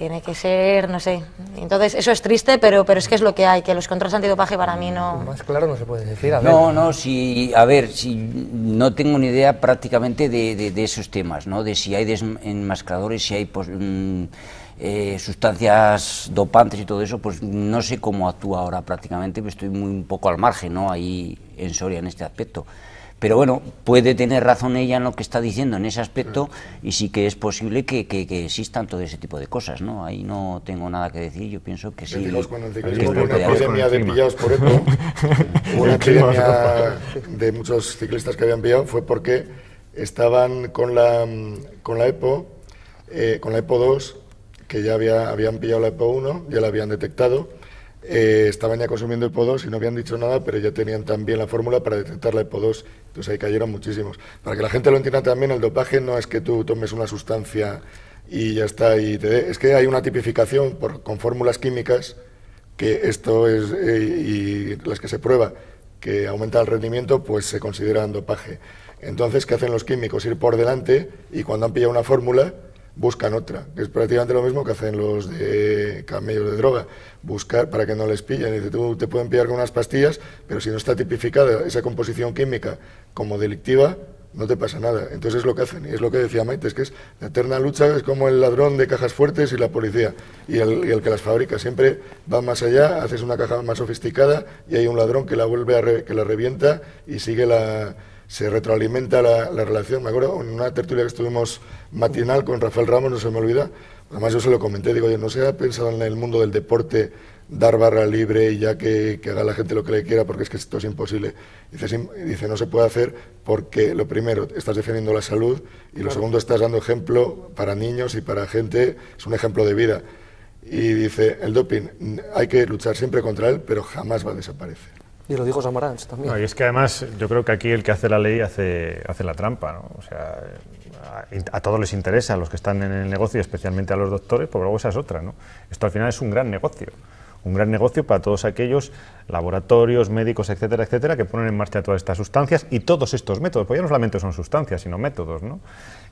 tiene que ser, no sé. Entonces, eso es triste, pero, pero es que es lo que hay, que los controles antidopaje para mí no... Más claro no se puede decir, No, no, si, a ver, si no tengo ni idea prácticamente de, de, esos temas, ¿no? De si hay desenmascaradores, si hay... Pues, mm, eh, sustancias dopantes y todo eso, pues no sé cómo actúa ahora prácticamente, estoy muy un poco al margen, ¿no? Ahí en Soria en este aspecto. Pero bueno, puede tener razón ella en lo que está diciendo en ese aspecto y sí que es posible que, que, existan todo ese tipo de cosas, ¿no? Ahí no tengo nada que decir, yo pienso que sí. cuando una epidemia de pillados por eco, (laughs) una epidemia de muchos ciclistas que habían pillado fue porque estaban con la, con la EPO, eh, con la EPO 2, que ya había, habían pillado la EPO 1, ya la habían detectado, eh, estaban ya consumiendo EPO2 y no habían dicho nada, pero ya tenían también la fórmula para detectar la EPO2, entonces ahí cayeron muchísimos. Para que la gente lo entienda también, el dopaje no es que tú tomes una sustancia y ya está, y te es que hay una tipificación con fórmulas químicas que esto es, eh, y las que se prueba que aumenta el rendimiento, pues se consideran dopaje. Entonces, ¿qué hacen los químicos? Ir por delante y cuando han pillado una fórmula, buscan otra, que es prácticamente lo mismo que hacen los de camellos de droga, buscar para que no les pillen. Dice, te pueden pillar con unas pastillas, pero si no está tipificada esa composición química como delictiva, no te pasa nada. Entonces es lo que hacen, y es lo que decía Maite, es que es la eterna lucha, es como el ladrón de cajas fuertes y la policía, y el, que las fabrica. Siempre va más allá, haces una caja más sofisticada y hay un ladrón que la vuelve a que la revienta y sigue la se retroalimenta la, relación. Me acuerdo en una tertulia que estuvimos matinal con Rafael Ramos, no se me olvida, además yo se lo comenté, digo, yo no se ha pensado en el mundo del deporte dar barra libre y ya que, haga la gente lo que le quiera porque es que esto es imposible. Dice, dice no se puede hacer porque lo primero, estás defendiendo la salud y lo segundo, estás dando ejemplo para niños y para gente, es un ejemplo de vida. Y dice, el doping hay que luchar siempre contra él, pero jamás va a desaparecer y lo dijo Samaranch también. y es que además yo creo que aquí el que hace la ley hace, hace la trampa, ¿no? O sea, a, todos les interesa, a los que están en el negocio especialmente a los doctores, porque luego esa es otra, ¿no? Esto al final es un gran negocio. Un gran negocio para todos aquellos laboratorios, médicos, etcétera, etcétera, que ponen en marcha todas estas sustancias y todos estos métodos, Pues ya no solamente son sustancias, sino métodos, ¿no?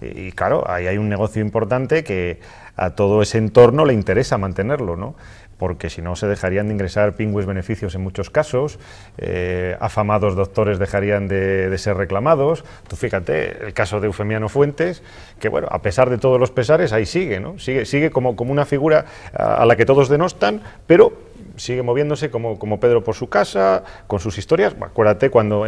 Y, y claro, ahí hay un negocio importante que a todo ese entorno le interesa mantenerlo, ¿no? porque si no se dejarían de ingresar pingües beneficios en muchos casos, eh, afamados doctores dejarían de, ser reclamados. Tú fíjate, el caso de Eufemiano Fuentes, que bueno, a pesar de todos los pesares, ahí sigue, ¿no? Sigue, sigue como, como una figura a la que todos denostan, pero sigue moviéndose como, como Pedro por su casa, con sus historias. Acuérdate cuando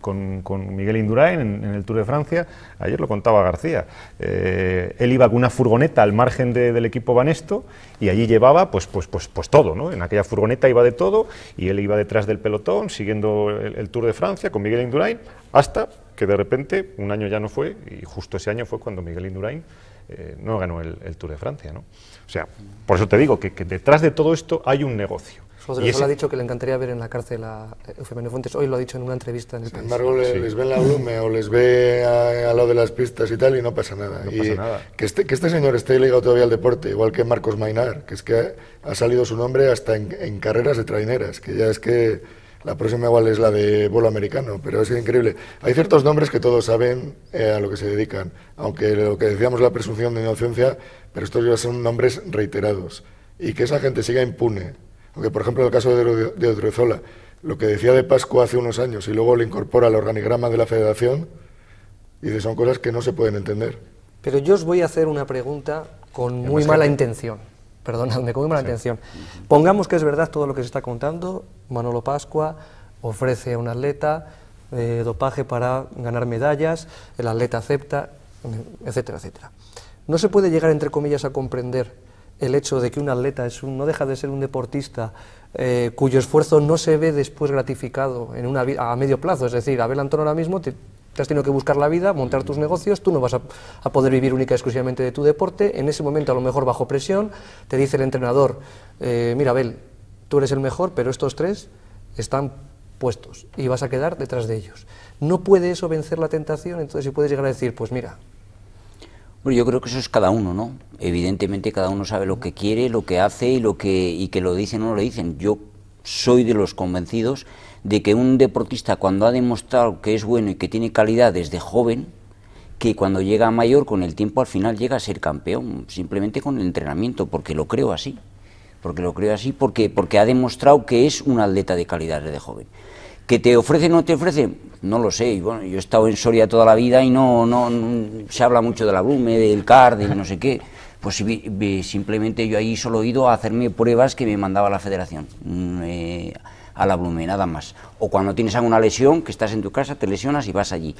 con, con, Miguel Indurain en, el Tour de Francia, ayer lo contaba García, eh, él iba con una furgoneta al margen del equipo Banesto y allí llevaba pues, pues, pues, pues todo, ¿no? En aquella furgoneta iba de todo y él iba detrás del pelotón siguiendo el, Tour de Francia con Miguel Indurain hasta que de repente un año ya no fue y justo ese año fue cuando Miguel Indurain eh, no ganó el, el Tour de Francia, ¿no? O sea, por eso te digo que, detrás de todo esto hay un negocio. José lo ha dicho que le encantaría ver en la cárcel a Eufemio Fuentes. Hoy lo ha dicho en una entrevista en el Sin embargo, les ve en la Blume o les ve a lo de las pistas y tal, y no pasa nada. Que, este, que este señor esté ligado todavía al deporte, igual que Marcos Mainar, que es que ha, salido su nombre hasta en, en carreras de traineras, que ya es que la próxima igual es la de bolo americano, pero es increíble. Hay ciertos nombres que todos saben eh, a lo que se dedican, aunque lo que decíamos la presunción de inocencia, pero estos ya son nombres reiterados. Y que esa gente siga impune. Aunque, por ejemplo, el caso de, de lo que decía de Pascua hace unos años y luego le incorpora al organigrama de la federación, y son cosas que no se pueden entender. Pero yo os voy a hacer una pregunta con muy mala intención perdona, me comí mala la atención. Pongamos que es verdad todo lo que se está contando, Manolo Pascua ofrece a un atleta eh, dopaje para ganar medallas, el atleta acepta, etcétera, etcétera. No se puede llegar, entre comillas, a comprender el hecho de que un atleta es un, no deja de ser un deportista eh, cuyo esfuerzo no se ve después gratificado en una, a medio plazo. Es decir, Abel Antón ahora mismo te has tenido que buscar la vida, montar tus negocios, tú no vas a, poder vivir única y exclusivamente de tu deporte, en ese momento a lo mejor bajo presión, te dice el entrenador, eh, mira Abel, tú eres el mejor, pero estos tres están puestos y vas a quedar detrás de ellos. ¿No puede eso vencer la tentación? Entonces si puedes llegar a decir, pues mira... Bueno, yo creo que eso es cada uno, ¿no? Evidentemente cada uno sabe lo que quiere, lo que hace y, lo que, y que lo dicen o no lo dicen. Yo soy de los convencidos de que un deportista cuando ha demostrado que es bueno y que tiene calidad desde joven, que cuando llega a mayor con el tiempo al final llega a ser campeón, simplemente con el entrenamiento, porque lo creo así, porque lo creo así, porque, porque ha demostrado que es un atleta de calidad desde joven. ¿Que te ofrece o no te ofrece? No lo sé. bueno, yo he estado en Soria toda la vida y no, no, se habla mucho de la Blume, del Card, de no sé qué. Pues simplemente yo ahí solo he ido a hacerme pruebas que me mandaba la federación. Mm, eh, a la Blume, nada más. O cuando tienes alguna lesión, que estás en tu casa, te lesionas y vas allí.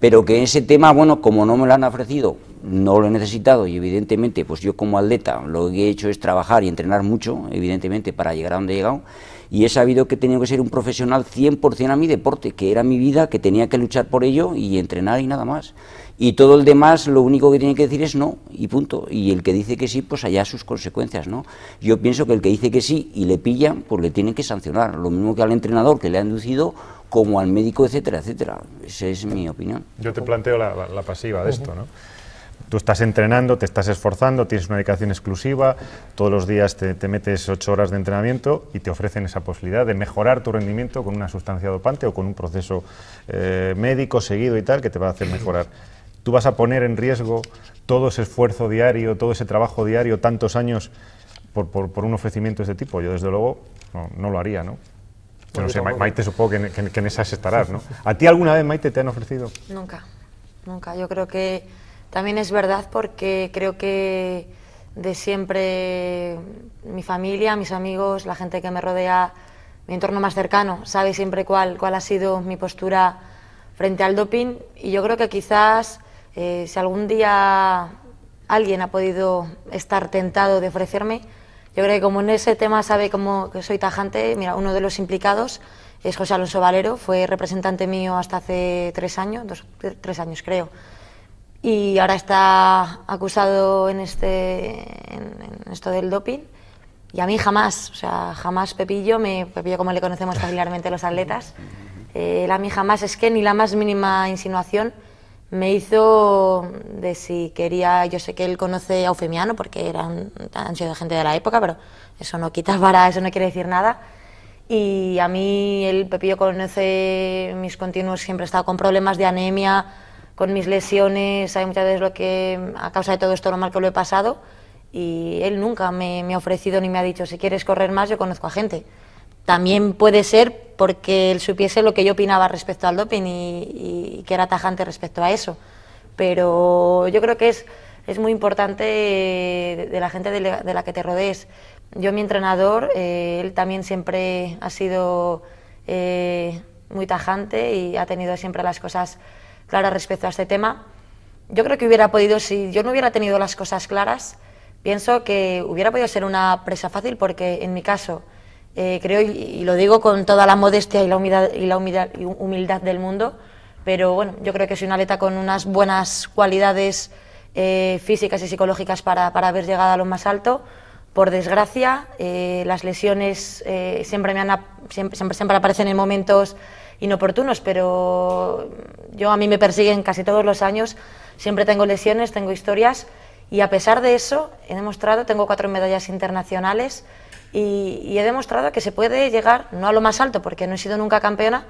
Pero que ese tema, bueno, como no me lo han ofrecido, no lo he necesitado y evidentemente, pues yo como atleta lo que he hecho es trabajar y entrenar mucho, evidentemente, para llegar a donde he llegado y he sabido que tenía que ser un profesional 100% a mi deporte, que era mi vida, que tenía que luchar por ello y entrenar y nada más. Y todo el demás lo único que tiene que decir es no y punto. Y el que dice que sí, pues allá sus consecuencias, ¿no? Yo pienso que el que dice que sí y le pillan, porque le tienen que sancionar. Lo mismo que al entrenador que le ha inducido como al médico, etcétera, etcétera. Esa es mi opinión. Yo te planteo la, la pasiva de esto, ¿no? tú estás entrenando, te estás esforzando, tienes una dedicación exclusiva, todos los días te, metes ocho horas de entrenamiento y te ofrecen esa posibilidad de mejorar tu rendimiento con una sustancia dopante o con un proceso eh, médico seguido y tal que te va a hacer mejorar. Tú vas a poner en riesgo todo ese esfuerzo diario, todo ese trabajo diario, tantos años por, por, un ofrecimiento de este tipo. Yo desde luego no, lo haría, ¿no? Yo no sé, Maite supongo que que en esas estarás, ¿no? ¿A ti alguna vez, Maite, te han ofrecido? Nunca, nunca. Yo creo que también es verdad porque creo que de siempre mi familia, mis amigos, la gente que me rodea, mi entorno más cercano, sabe siempre cuál, cuál ha sido mi postura frente al doping y yo creo que quizás eh, si algún día alguien ha podido estar tentado de ofrecerme, yo creo que como en ese tema sabe cómo que soy tajante, mira, uno de los implicados es José Alonso Valero, fue representante mío hasta hace tres años, dos, tres años creo, y ahora está acusado en, este, en, esto del doping. Y a mí jamás, o sea, jamás Pepillo, me, Pepillo como le conocemos familiarmente los atletas, eh, a mí jamás es que ni la más mínima insinuación me hizo de si quería, yo sé que él conoce a Eufemiano porque eran, han sido gente de la época, pero eso no quita para, eso no quiere decir nada. Y a mí el Pepillo conoce mis continuos, siempre he estado con problemas de anemia, con mis lesiones, hay muchas veces lo que a causa de todo esto lo mal que lo he pasado y él nunca me, ha ofrecido ni me ha dicho si quieres correr más yo conozco a gente. También puede ser porque él supiese lo que yo opinaba respecto al doping y, que era tajante respecto a eso. Pero yo creo que es, es muy importante eh, de, la gente de, la que te rodees. Yo, mi entrenador, eh, él también siempre ha sido eh, muy tajante y ha tenido siempre las cosas clara respecto a este tema. Yo creo que hubiera podido, si yo no hubiera tenido las cosas claras, pienso que hubiera podido ser una presa fácil porque en mi caso, eh, creo, y, lo digo con toda la modestia y la, humildad, y la del mundo, pero bueno, yo creo que soy una atleta con unas buenas cualidades eh, físicas y psicológicas para, haber llegado a lo más alto. Por desgracia, eh, las lesiones siempre, me han, siempre, siempre aparecen en momentos inoportunos, pero yo a mí me persiguen casi todos los años, siempre tengo lesiones, tengo historias y a pesar de eso he demostrado, tengo cuatro medallas internacionales y, he demostrado que se puede llegar, no a lo más alto porque no he sido nunca campeona,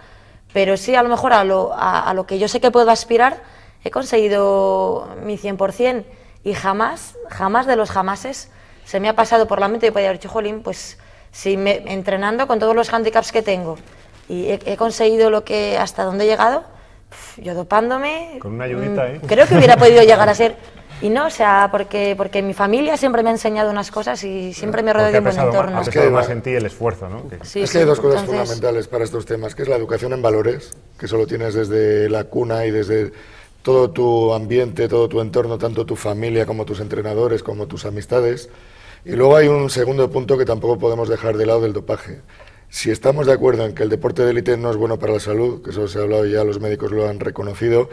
pero sí a lo mejor a lo, que yo sé que puedo aspirar, he conseguido mi 100% y jamás, jamás de los jamases se me ha pasado por la mente y podría haber dicho, jolín, pues si entrenando con todos los handicaps que tengo, y he, conseguido lo que hasta dónde he llegado, yo dopándome. Con una ayudita, ¿eh? Creo que hubiera podido (laughs) llegar a ser. Y no, o sea, porque, porque mi familia siempre me ha enseñado unas cosas y siempre me rodeado de un buen entorno. Más, en ti el esfuerzo, ¿no? es que hay dos cosas fundamentales para estos temas, que es la educación en valores, que solo tienes desde la cuna y desde todo tu ambiente, todo tu entorno, tanto tu familia como tus entrenadores, como tus amistades. Y luego hay un segundo punto que tampoco podemos dejar de lado del dopaje si estamos de acuerdo en que el deporte de élite no es bueno para la salud, que eso se ha hablado ya, los médicos lo han reconocido,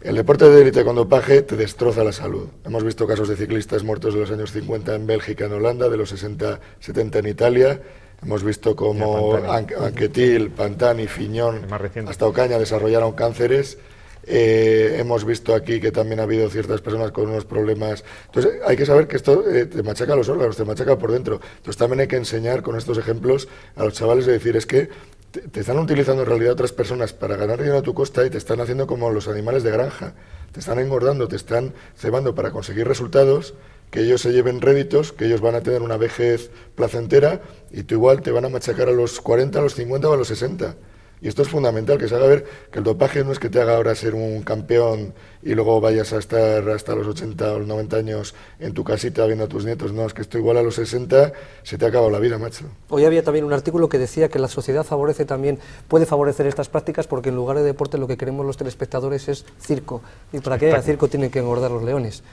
el deporte de élite cuando paje te destroza la salud. Hemos visto casos de ciclistas muertos de los años 50 en Bélgica, en Holanda, de los 60, 70 en Italia. Hemos visto como Anquetil, Pantani, Fiñón, hasta Ocaña desarrollaron cánceres eh, hemos visto aquí que también ha habido ciertas personas con unos problemas. Entonces, hay que saber que esto eh, te machaca los órganos, te machaca por dentro. Entonces, también hay que enseñar con estos ejemplos a los chavales de decir, es que te, te están utilizando en realidad otras personas para ganar dinero a tu costa y te están haciendo como los animales de granja. Te están engordando, te están cebando para conseguir resultados que ellos se lleven réditos, que ellos van a tener una vejez placentera y tú igual te van a machacar a los 40, a los 50 o a los 60. Y esto es fundamental, que se haga ver que el dopaje no es que te haga ahora ser un campeón y luego vayas a estar hasta los 80 o los 90 años en tu casita viendo a tus nietos. No, es que esto igual a los 60 se te ha acabado la vida, macho. Hoy había también un artículo que decía que la sociedad favorece también, puede favorecer estas prácticas porque en lugar de deporte lo que queremos los telespectadores es circo. ¿Y para que haya circo tienen que engordar los leones?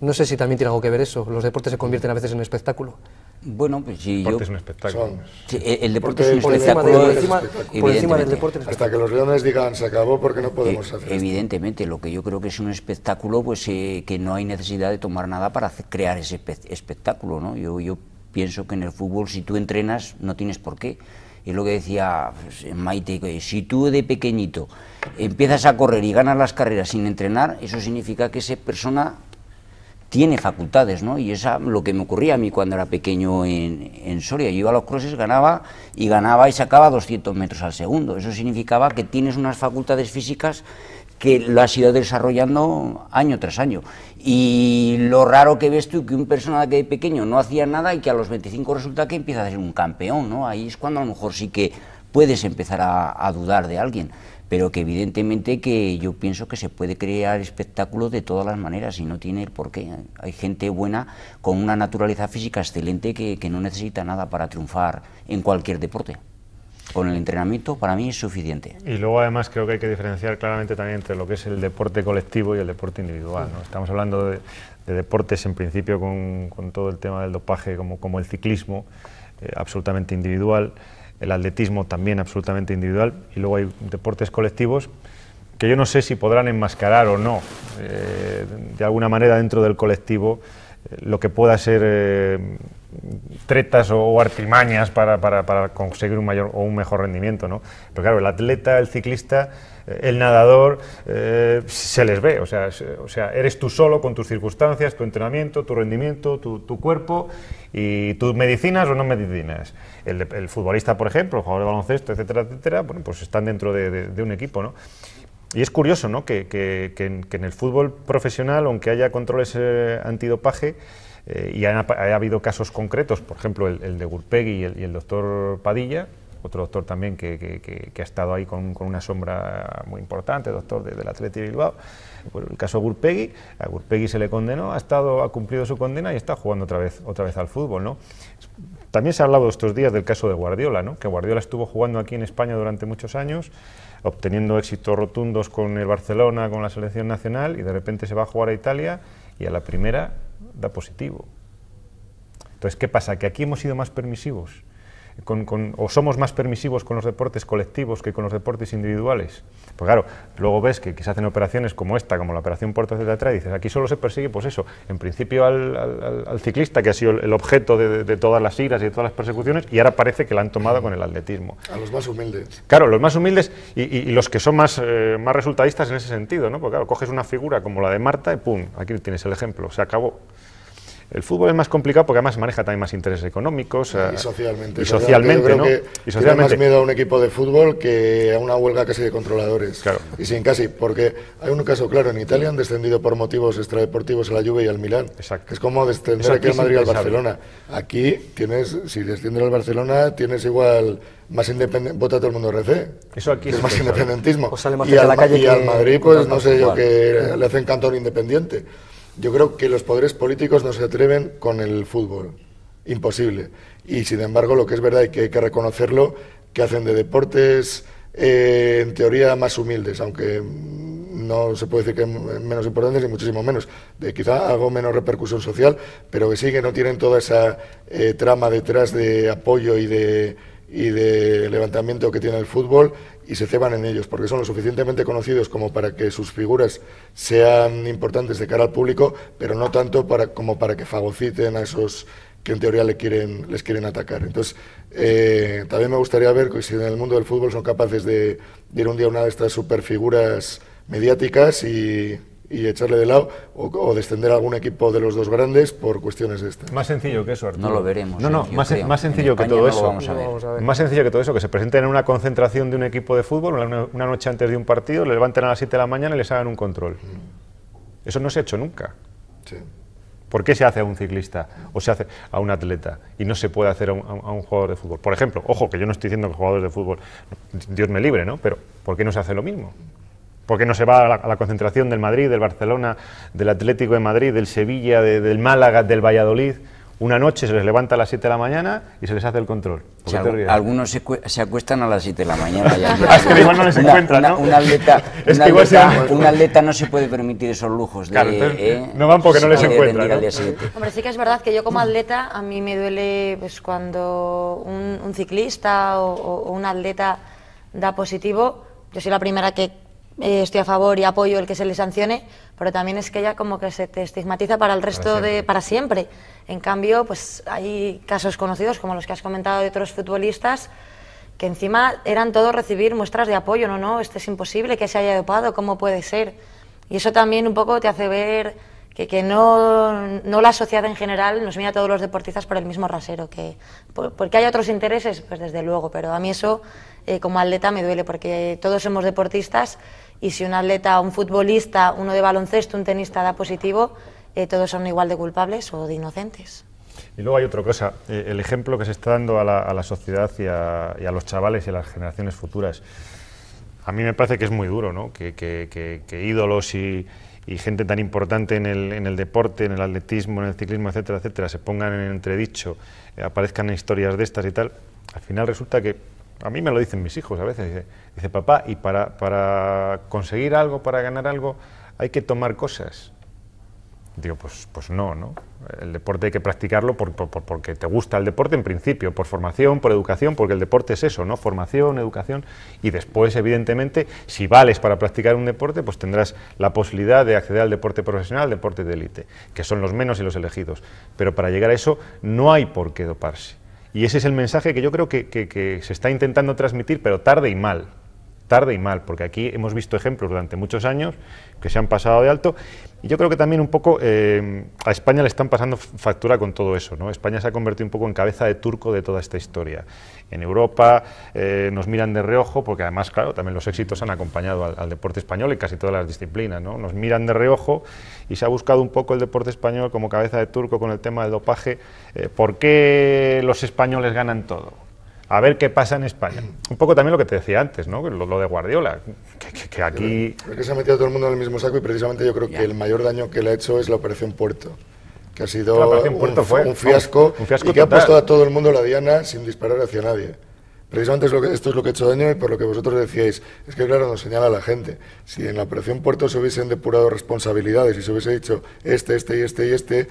No sé si también tiene algo que ver eso. Los deportes se convierten a veces en espectáculo. Bueno, pues sí, yo... Es un espectáculo. el deporte es un espectáculo. Por del deporte. Hasta que los leones digan se acabó porque no podemos hacer hacer Evidentemente, lo que yo creo que es un espectáculo, pues eh, que no hay necesidad de tomar nada para crear ese espectáculo, ¿no? Yo, yo pienso que en el fútbol, si tú entrenas, no tienes por qué. Es lo que decía pues, Maite, si tú de pequeñito empiezas a correr y ganas las carreras sin entrenar, eso significa que esa persona tiene facultades, ¿no? Y es lo que me ocurría a mí cuando era pequeño en, Soria. Yo iba a los crosses, ganaba y ganaba y sacaba 200 metros al segundo. Eso significaba que tienes unas facultades físicas que lo has ido desarrollando año tras año. Y lo raro que ves tú que un personaje de pequeño no hacía nada y que a los 25 resulta que empieza a ser un campeón, ¿no? Ahí es cuando a lo mejor sí que puedes empezar a dudar de alguien pero que evidentemente que yo pienso que se puede crear espectáculos de todas las maneras y no tiene por qué. Hay gente buena con una naturaleza física excelente que, no necesita nada para triunfar en cualquier deporte con el entrenamiento para mí es suficiente. Y luego además creo que hay que diferenciar claramente también entre lo que es el deporte colectivo y el deporte individual. Estamos hablando de, deportes en principio con, con, todo el tema del dopaje como, como el ciclismo, eh, absolutamente individual el atletismo también absolutamente individual, y luego hay deportes colectivos que yo no sé si podrán enmascarar o no, eh, de alguna manera dentro del colectivo, eh, lo que pueda ser eh, tretas o, artimañas para, para, conseguir un mayor o un mejor rendimiento. ¿no? Pero claro, el atleta, el ciclista eh, el nadador, eh, se les ve, o sea, o sea, eres tú solo con tus circunstancias, tu entrenamiento, tu rendimiento, tu, cuerpo y tus medicinas o no medicinas. El, futbolista, por ejemplo, el jugador de baloncesto, etcétera, etcétera, pues están dentro de, un equipo, Y es curioso, ¿no? Que, en, el fútbol profesional, aunque haya controles eh, antidopaje, y ha, habido casos concretos, por ejemplo, el, de Gurpegui y el doctor Padilla, otro doctor también que, ha estado ahí con, una sombra muy importante, doctor del Atleti Bilbao, el caso Gurpegui, a Gurpegui se le condenó, ha, estado, ha cumplido su condena y está jugando otra vez, otra vez al fútbol. También se ha hablado estos días del caso de Guardiola, que Guardiola estuvo jugando aquí en España durante muchos años, obteniendo éxitos rotundos con el Barcelona, con la selección nacional, y de repente se va a jugar a Italia y a la primera da positivo. Entonces, ¿qué pasa? Que aquí hemos sido más permisivos o somos más permisivos con los deportes colectivos que con los deportes individuales. Pues claro, luego ves que, se hacen operaciones como esta, como la operación Puerto de y dices, aquí solo se persigue, pues eso, en principio al, ciclista, que ha sido el objeto de, todas las iras y de todas las persecuciones, y ahora parece que la han tomado con el atletismo. A los más humildes. Claro, los más humildes y, los que son más, eh, más resultadistas en ese sentido, ¿no? Porque claro, coges una figura como la de Marta y pum, aquí tienes el ejemplo, se acabó. El fútbol es más complicado porque además maneja también más intereses económicos. Y eh, socialmente. Y socialmente, y socialmente. más miedo a un equipo de fútbol que a una huelga casi de controladores. Claro. Y sin casi, porque hay un caso claro, en Italia han descendido por motivos extradeportivos a la Juve y al Milán. Exacto. es como descender aquí, al Madrid al Barcelona. Aquí tienes, si desciendes al Barcelona, tienes igual más independiente, vota todo el mundo RC. Eso aquí es, más independentismo. y, al, Madrid, pues no sé yo, que le hacen cantor independiente. Yo creo que los poderes políticos no se atreven con el fútbol. Imposible. Y sin embargo, lo que es verdad y que hay que reconocerlo, que hacen de deportes eh, en teoría más humildes, aunque no se puede decir que menos importantes y muchísimo menos, de quizá algo menos repercusión social, pero que sí que no tienen toda esa eh, trama detrás de apoyo y y de levantamiento que tiene el fútbol y se ceban en ellos, porque son lo suficientemente conocidos como para que sus figuras sean importantes de cara al público, pero no tanto para, como para que fagociten a esos que en teoría le quieren, les quieren atacar. Entonces, eh, también me gustaría ver si en el mundo del fútbol son capaces de, de ir un día a una de estas superfiguras mediáticas y y echarle de lado o, descender a algún equipo de los dos grandes por cuestiones de estas. Más sencillo que eso, Arturo. No lo veremos. No, no, eh, más, más, sencillo que todo eso. Vamos a ver. Más sencillo que todo eso, que se presenten en una concentración de un equipo de fútbol una, noche antes de un partido, le levanten a las 7 de la mañana y les hagan un control. Mm. Eso no se ha hecho nunca. Sí. ¿Por qué se hace a un ciclista o se hace a un atleta y no se puede hacer a un, a un, jugador de fútbol? Por ejemplo, ojo, que yo no estoy diciendo que jugadores de fútbol, Dios me libre, ¿no? Pero ¿por qué no se hace lo mismo? Porque no se va a la, concentración del Madrid, del Barcelona, del Atlético de Madrid, del Sevilla, del Málaga, del Valladolid? Una noche se les levanta a las 7 de la mañana y se les hace el control. algunos se, acuestan a las 7 de la mañana. (laughs) es que igual no les encuentran, ¿no? (laughs) un atleta no se puede permitir esos lujos. ¿eh? no van porque no les encuentran. Hombre, sí que es verdad que yo como atleta, a mí me duele pues, cuando un, ciclista o, un atleta da positivo. Yo soy la primera que eh, estoy a favor y apoyo el que se le sancione, pero también es que ya como que se te estigmatiza para el resto de para siempre. En cambio, pues hay casos conocidos como los que has comentado de otros futbolistas que encima eran todos recibir muestras de apoyo, no, no, este es imposible que se haya dopado, ¿cómo puede ser? Y eso también un poco te hace ver que, no, la sociedad en general nos mira a todos los deportistas por el mismo rasero, que porque hay otros intereses, pues desde luego, pero a mí eso eh, como atleta me duele, porque eh, todos somos deportistas y si un atleta, un futbolista, uno de baloncesto, un tenista da positivo, eh, todos son igual de culpables o de inocentes. Y luego hay otra cosa, el ejemplo que se está dando a la, sociedad y a, los chavales y a las generaciones futuras. A mí me parece que es muy duro, ¿no? Que, ídolos y, gente tan importante en el, en el, deporte, en el atletismo, en el ciclismo, etcétera, etcétera, se pongan en entredicho, aparezcan historias de estas y tal. Al final resulta que a mí me lo dicen mis hijos a veces. Dice, papá, y para, conseguir algo, para ganar algo, hay que tomar cosas. Digo, pues, pues no, ¿no? El deporte hay que practicarlo porque te gusta el deporte en principio, por formación, por educación, porque el deporte es eso, ¿no? Formación, educación, y después, evidentemente, si vales para practicar un deporte, pues tendrás la posibilidad de acceder al deporte profesional, al deporte de élite, que son los menos y los elegidos. Pero para llegar a eso no hay por qué doparse y ese es el mensaje que yo creo que, se está intentando transmitir, pero tarde y mal tarde y mal, porque aquí hemos visto ejemplos durante muchos años que se han pasado de alto. Y yo creo que también un poco eh, a España le están pasando factura con todo eso. ¿no? España se ha convertido un poco en cabeza de turco de toda esta historia. En Europa eh, nos miran de reojo, porque además, claro, también los éxitos han acompañado al, deporte español en casi todas las disciplinas. ¿no? Nos miran de reojo y se ha buscado un poco el deporte español como cabeza de turco con el tema del dopaje. Eh, ¿Por qué los españoles ganan todo? a ver qué pasa en España. Un poco también lo que te decía antes, ¿no? Lo, de Guardiola, que, aquí... Creo que se ha metido todo el mundo en el mismo saco y precisamente yo creo que el mayor daño que le ha hecho es la operación Puerto, que ha sido un, un, fiasco, y que ha puesto a todo el mundo la diana sin disparar hacia nadie. Precisamente lo que, esto es lo que ha hecho daño y por lo que vosotros decíais. Es que, claro, nos señala la gente. Si en la operación Puerto se hubiesen depurado responsabilidades y se hubiese dicho este, este y este y este,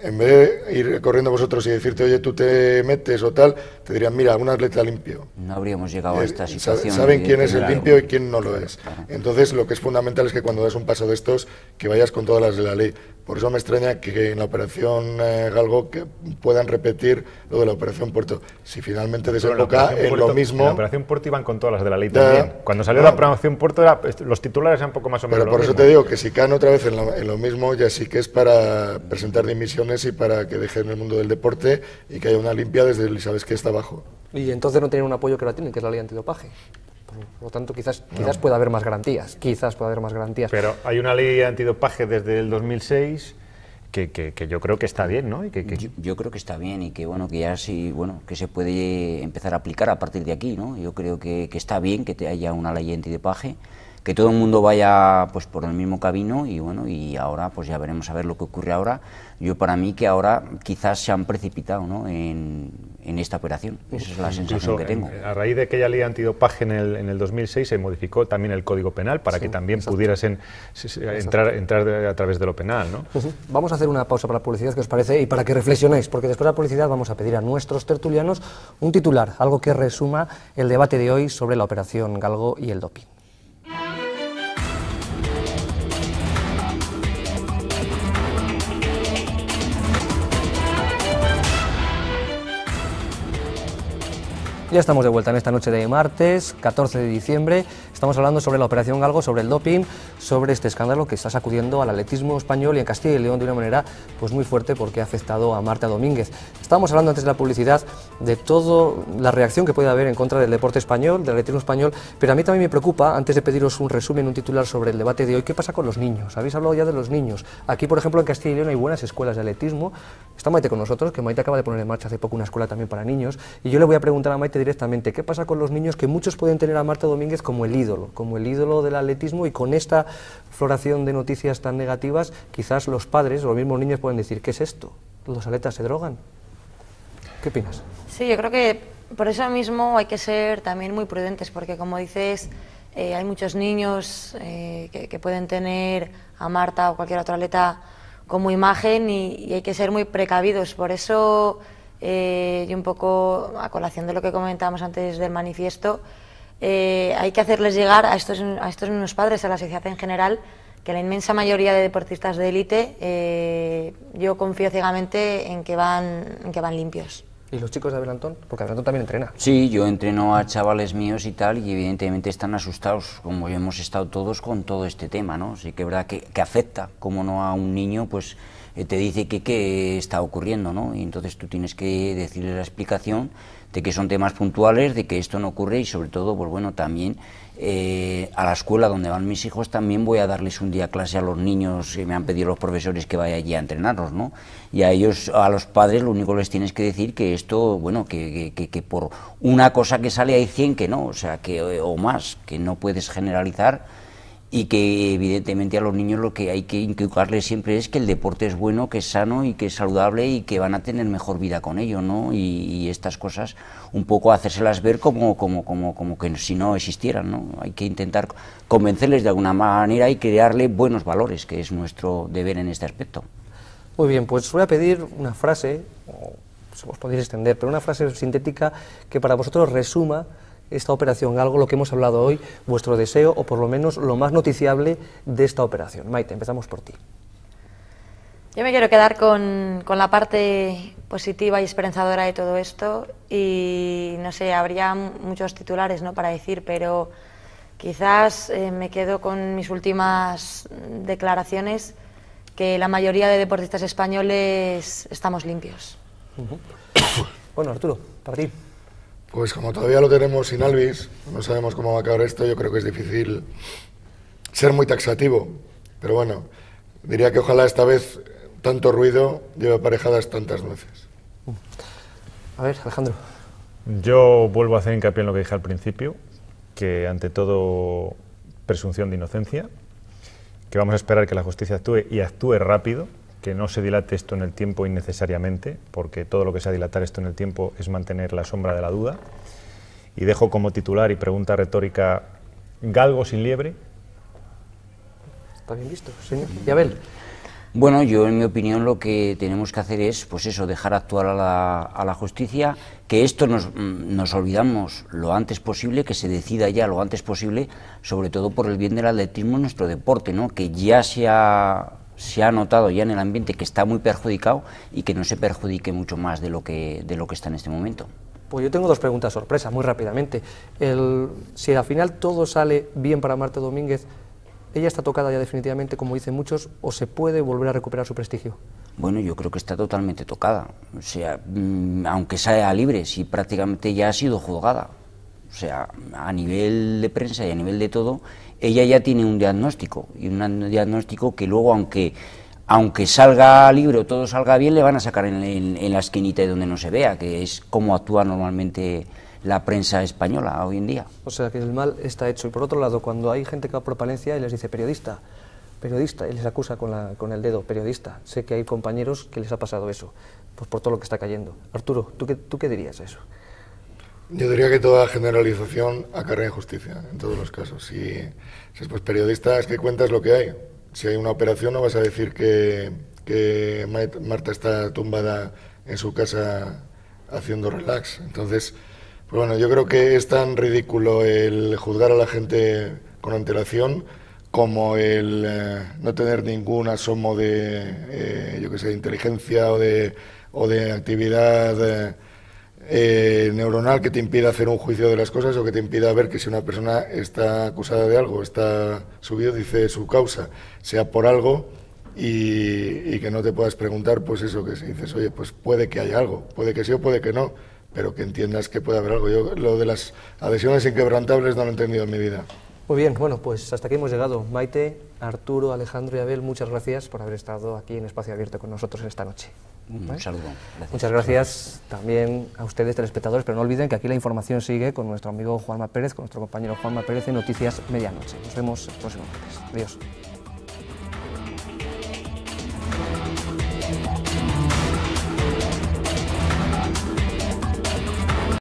en vez de ir corriendo vosotros y decirte, oye, tú te metes o tal, te dirían, mira, un atleta limpio. No habríamos llegado a eh, esta situación. Saben quién es el limpio y quién no lo es. Entonces, lo que es fundamental es que cuando das un paso de estos, que vayas con todas las de la ley. Por eso me extraña que en la operación eh, Galgo que puedan repetir lo de la operación Puerto. Si finalmente desemboca en, lo mismo... En la operación Puerto iban con todas las de la ley también. Cuando salió la operación Puerto, pues, los titulares eran poco más o menos Pero por eso te digo que si caen otra vez en lo, mismo, ya sí que es para presentar dimisiones y para que dejen el mundo del deporte y que haya una limpia desde, ¿sabes que estaba y entonces no tienen un apoyo que la tienen, que es la ley antidopaje. Por lo tanto, quizás, quizás pueda haber más garantías. Quizás pueda haber más garantías. Pero hay una ley antidopaje desde el 2006 que, yo creo que está bien, ¿no? Y yo, creo que está bien y que bueno que ya bueno que se puede empezar a aplicar a partir de aquí, ¿no? Yo creo que, está bien que te haya una ley antidopaje que todo el mundo vaya pues por el mismo camino y bueno y ahora pues ya veremos a ver lo que ocurre ahora yo para mí que ahora quizás se han precipitado ¿no? en, esta operación esa es la sensación que tengo a raíz de aquella ley antidopaje en el, en el 2006 se modificó también el código penal para que también pudieras entrar entrar a través de lo penal ¿no? vamos a hacer una pausa para la publicidad que os parece y para que reflexionéis porque después de la publicidad vamos a pedir a nuestros tertulianos un titular algo que resuma el debate de hoy sobre la operación Galgo y el doping Ya estamos de vuelta en esta noche de martes, 14 de diciembre, Estamos hablando sobre la operación Galgo, sobre el doping, sobre este escándalo que está sacudiendo al atletismo español y en Castilla y León de una manera pues muy fuerte porque ha afectado a Marta Domínguez. Estábamos hablando antes de la publicidad de toda la reacción que puede haber en contra del deporte español, del atletismo español, pero a mí también me preocupa, antes de pediros un resumen, un titular sobre el debate de hoy, ¿qué pasa con los niños? Habéis hablado ya de los niños. Aquí, por ejemplo, en Castilla y León hay buenas escuelas de atletismo. Está Maite con nosotros, que Maite acaba de poner en marcha hace poco una escuela también para niños, y yo le voy a preguntar a Maite directamente, ¿qué pasa con los niños que muchos pueden tener a Marta Domínguez como el ídolo? como el ídolo del atletismo y con esta floración de noticias tan negativas, quizás los padres o los mismos niños pueden decir, ¿qué es esto? ¿Los atletas se drogan? ¿Qué opinas? Sí, yo creo que por eso mismo hay que ser también muy prudentes, porque como dices, eh, hay muchos niños eh, que, pueden tener a Marta o cualquier otro atleta como imagen y, hay que ser muy precavidos. Por eso, eh, y un poco a colación de lo que comentábamos antes del manifiesto, eh, hay que hacerles llegar a estos, a estos mismos padres, a la sociedad en general, que la inmensa mayoría de deportistas de élite, eh, yo confío ciegamente en que, van, que van limpios. ¿Y los chicos de Adelantón? Porque Adelantón también entrena. Sí, yo entreno a chavales míos y tal, y evidentemente están asustados, como hemos estado todos con todo este tema, ¿no? Sí que verdad que, afecta, como no a un niño, pues eh, te dice que qué está ocurriendo, ¿no? Y entonces tú tienes que decirle la explicación de que son temas puntuales, de que esto no ocurre y sobre todo, pues bueno, también eh, a la escuela donde van mis hijos también voy a darles un día clase a los niños que me han pedido los profesores que vaya allí a entrenarlos, ¿no? Y a ellos, a los padres, lo único que les tienes que decir que esto, bueno, que, que, que por una cosa que sale hay 100 que no, o sea, que o más, que no puedes generalizar y que evidentemente a los niños lo que hay que inculcarles siempre es que el deporte es bueno, que es sano y que es saludable y que van a tener mejor vida con ello, ¿no? Y, estas cosas un poco hacérselas ver como, como, como, que si no existieran, ¿no? Hay que intentar convencerles de alguna manera y crearle buenos valores, que es nuestro deber en este aspecto. Muy bien, pues voy a pedir una frase, os podéis extender, pero una frase sintética que para vosotros resuma esta operación algo, lo que hemos hablado hoy, vuestro deseo o por lo menos lo más noticiable de esta operación? Maite, empezamos por ti. Yo me quiero quedar con, la parte positiva y esperanzadora de todo esto y no sé, habría muchos titulares ¿no? para decir, pero quizás eh, me quedo con mis últimas declaraciones, que la mayoría de deportistas españoles estamos limpios. (coughs) bueno, Arturo, para ti. Pues como todavía lo tenemos sin Alvis, no sabemos cómo va a acabar esto, yo creo que es difícil ser muy taxativo. Pero bueno, diría que ojalá esta vez tanto ruido lleve aparejadas tantas nueces. A ver, Alejandro. Yo vuelvo a hacer hincapié en lo que dije al principio, que ante todo presunción de inocencia, que vamos a esperar que la justicia actúe y actúe rápido, que no se dilate esto en el tiempo innecesariamente, porque todo lo que sea dilatar esto en el tiempo es mantener la sombra de la duda. Y dejo como titular y pregunta retórica, ¿galgo sin liebre? Está bien visto, señor. Yabel. Bueno, yo en mi opinión lo que tenemos que hacer es, pues eso, dejar actuar a la, justicia, que esto mm, nos, olvidamos lo antes posible, que se decida ya lo antes posible, sobre todo por el bien del atletismo nuestro deporte, ¿no? Que ya sea se ha notado ya en el ambiente que está muy perjudicado y que no se perjudique mucho más de lo que, de lo que está en este momento. Pues yo tengo dos preguntas sorpresas, muy rápidamente. El, si al final todo sale bien para Marta Domínguez, ¿ella está tocada ya definitivamente, como dicen muchos, o se puede volver a recuperar su prestigio? Bueno, yo creo que está totalmente tocada. O sea, mm, aunque sea libre, si prácticamente ya ha sido juzgada. O sea, a nivel de prensa y a nivel de todo, ella ya tiene un diagnóstico, y un diagnóstico que luego, aunque, aunque salga libre o todo salga bien, le van a sacar en, la esquinita de donde no se vea, que es como actúa normalmente la prensa española hoy en día. O sea que el mal está hecho. Y por otro lado, cuando hay gente que va por Palencia y les dice periodista, periodista, y les acusa con, con el dedo, periodista, sé que hay compañeros que les ha pasado eso, pues por todo lo que está cayendo. Arturo, ¿tú qué, tú qué dirías eso? Yo diría que toda generalización acarrea injusticia, en todos los casos. Si, eres pues, periodista, es que cuentas lo que hay. Si hay una operación, no vas a decir que, que Marta está tumbada en su casa haciendo relax. Entonces, pues bueno, yo creo que es tan ridículo el juzgar a la gente con antelación como el eh, no tener ningún asomo de, eh, yo que sé, inteligencia o de, o de actividad. Eh, eh, neuronal que te impida hacer un juicio de las cosas o que te impida ver que si una persona está acusada de algo, está subido, dice su causa, sea por algo y, que no te puedas preguntar, pues eso que dices, oye, pues puede que haya algo, puede que sí o puede que no, pero que entiendas que puede haber algo. Yo lo de las adhesiones inquebrantables no lo he entendido en mi vida. Muy bien, bueno, pues hasta aquí hemos llegado. Maite, Arturo, Alejandro y Abel, muchas gracias por haber estado aquí en Espacio Abierto con nosotros esta noche. Un saludo. Muchas gracias también a ustedes, telespectadores, pero no olviden que aquí la información sigue con nuestro amigo Juanma Pérez, con nuestro compañero Juanma Pérez en Noticias Medianoche. Nos vemos el próximo Adiós.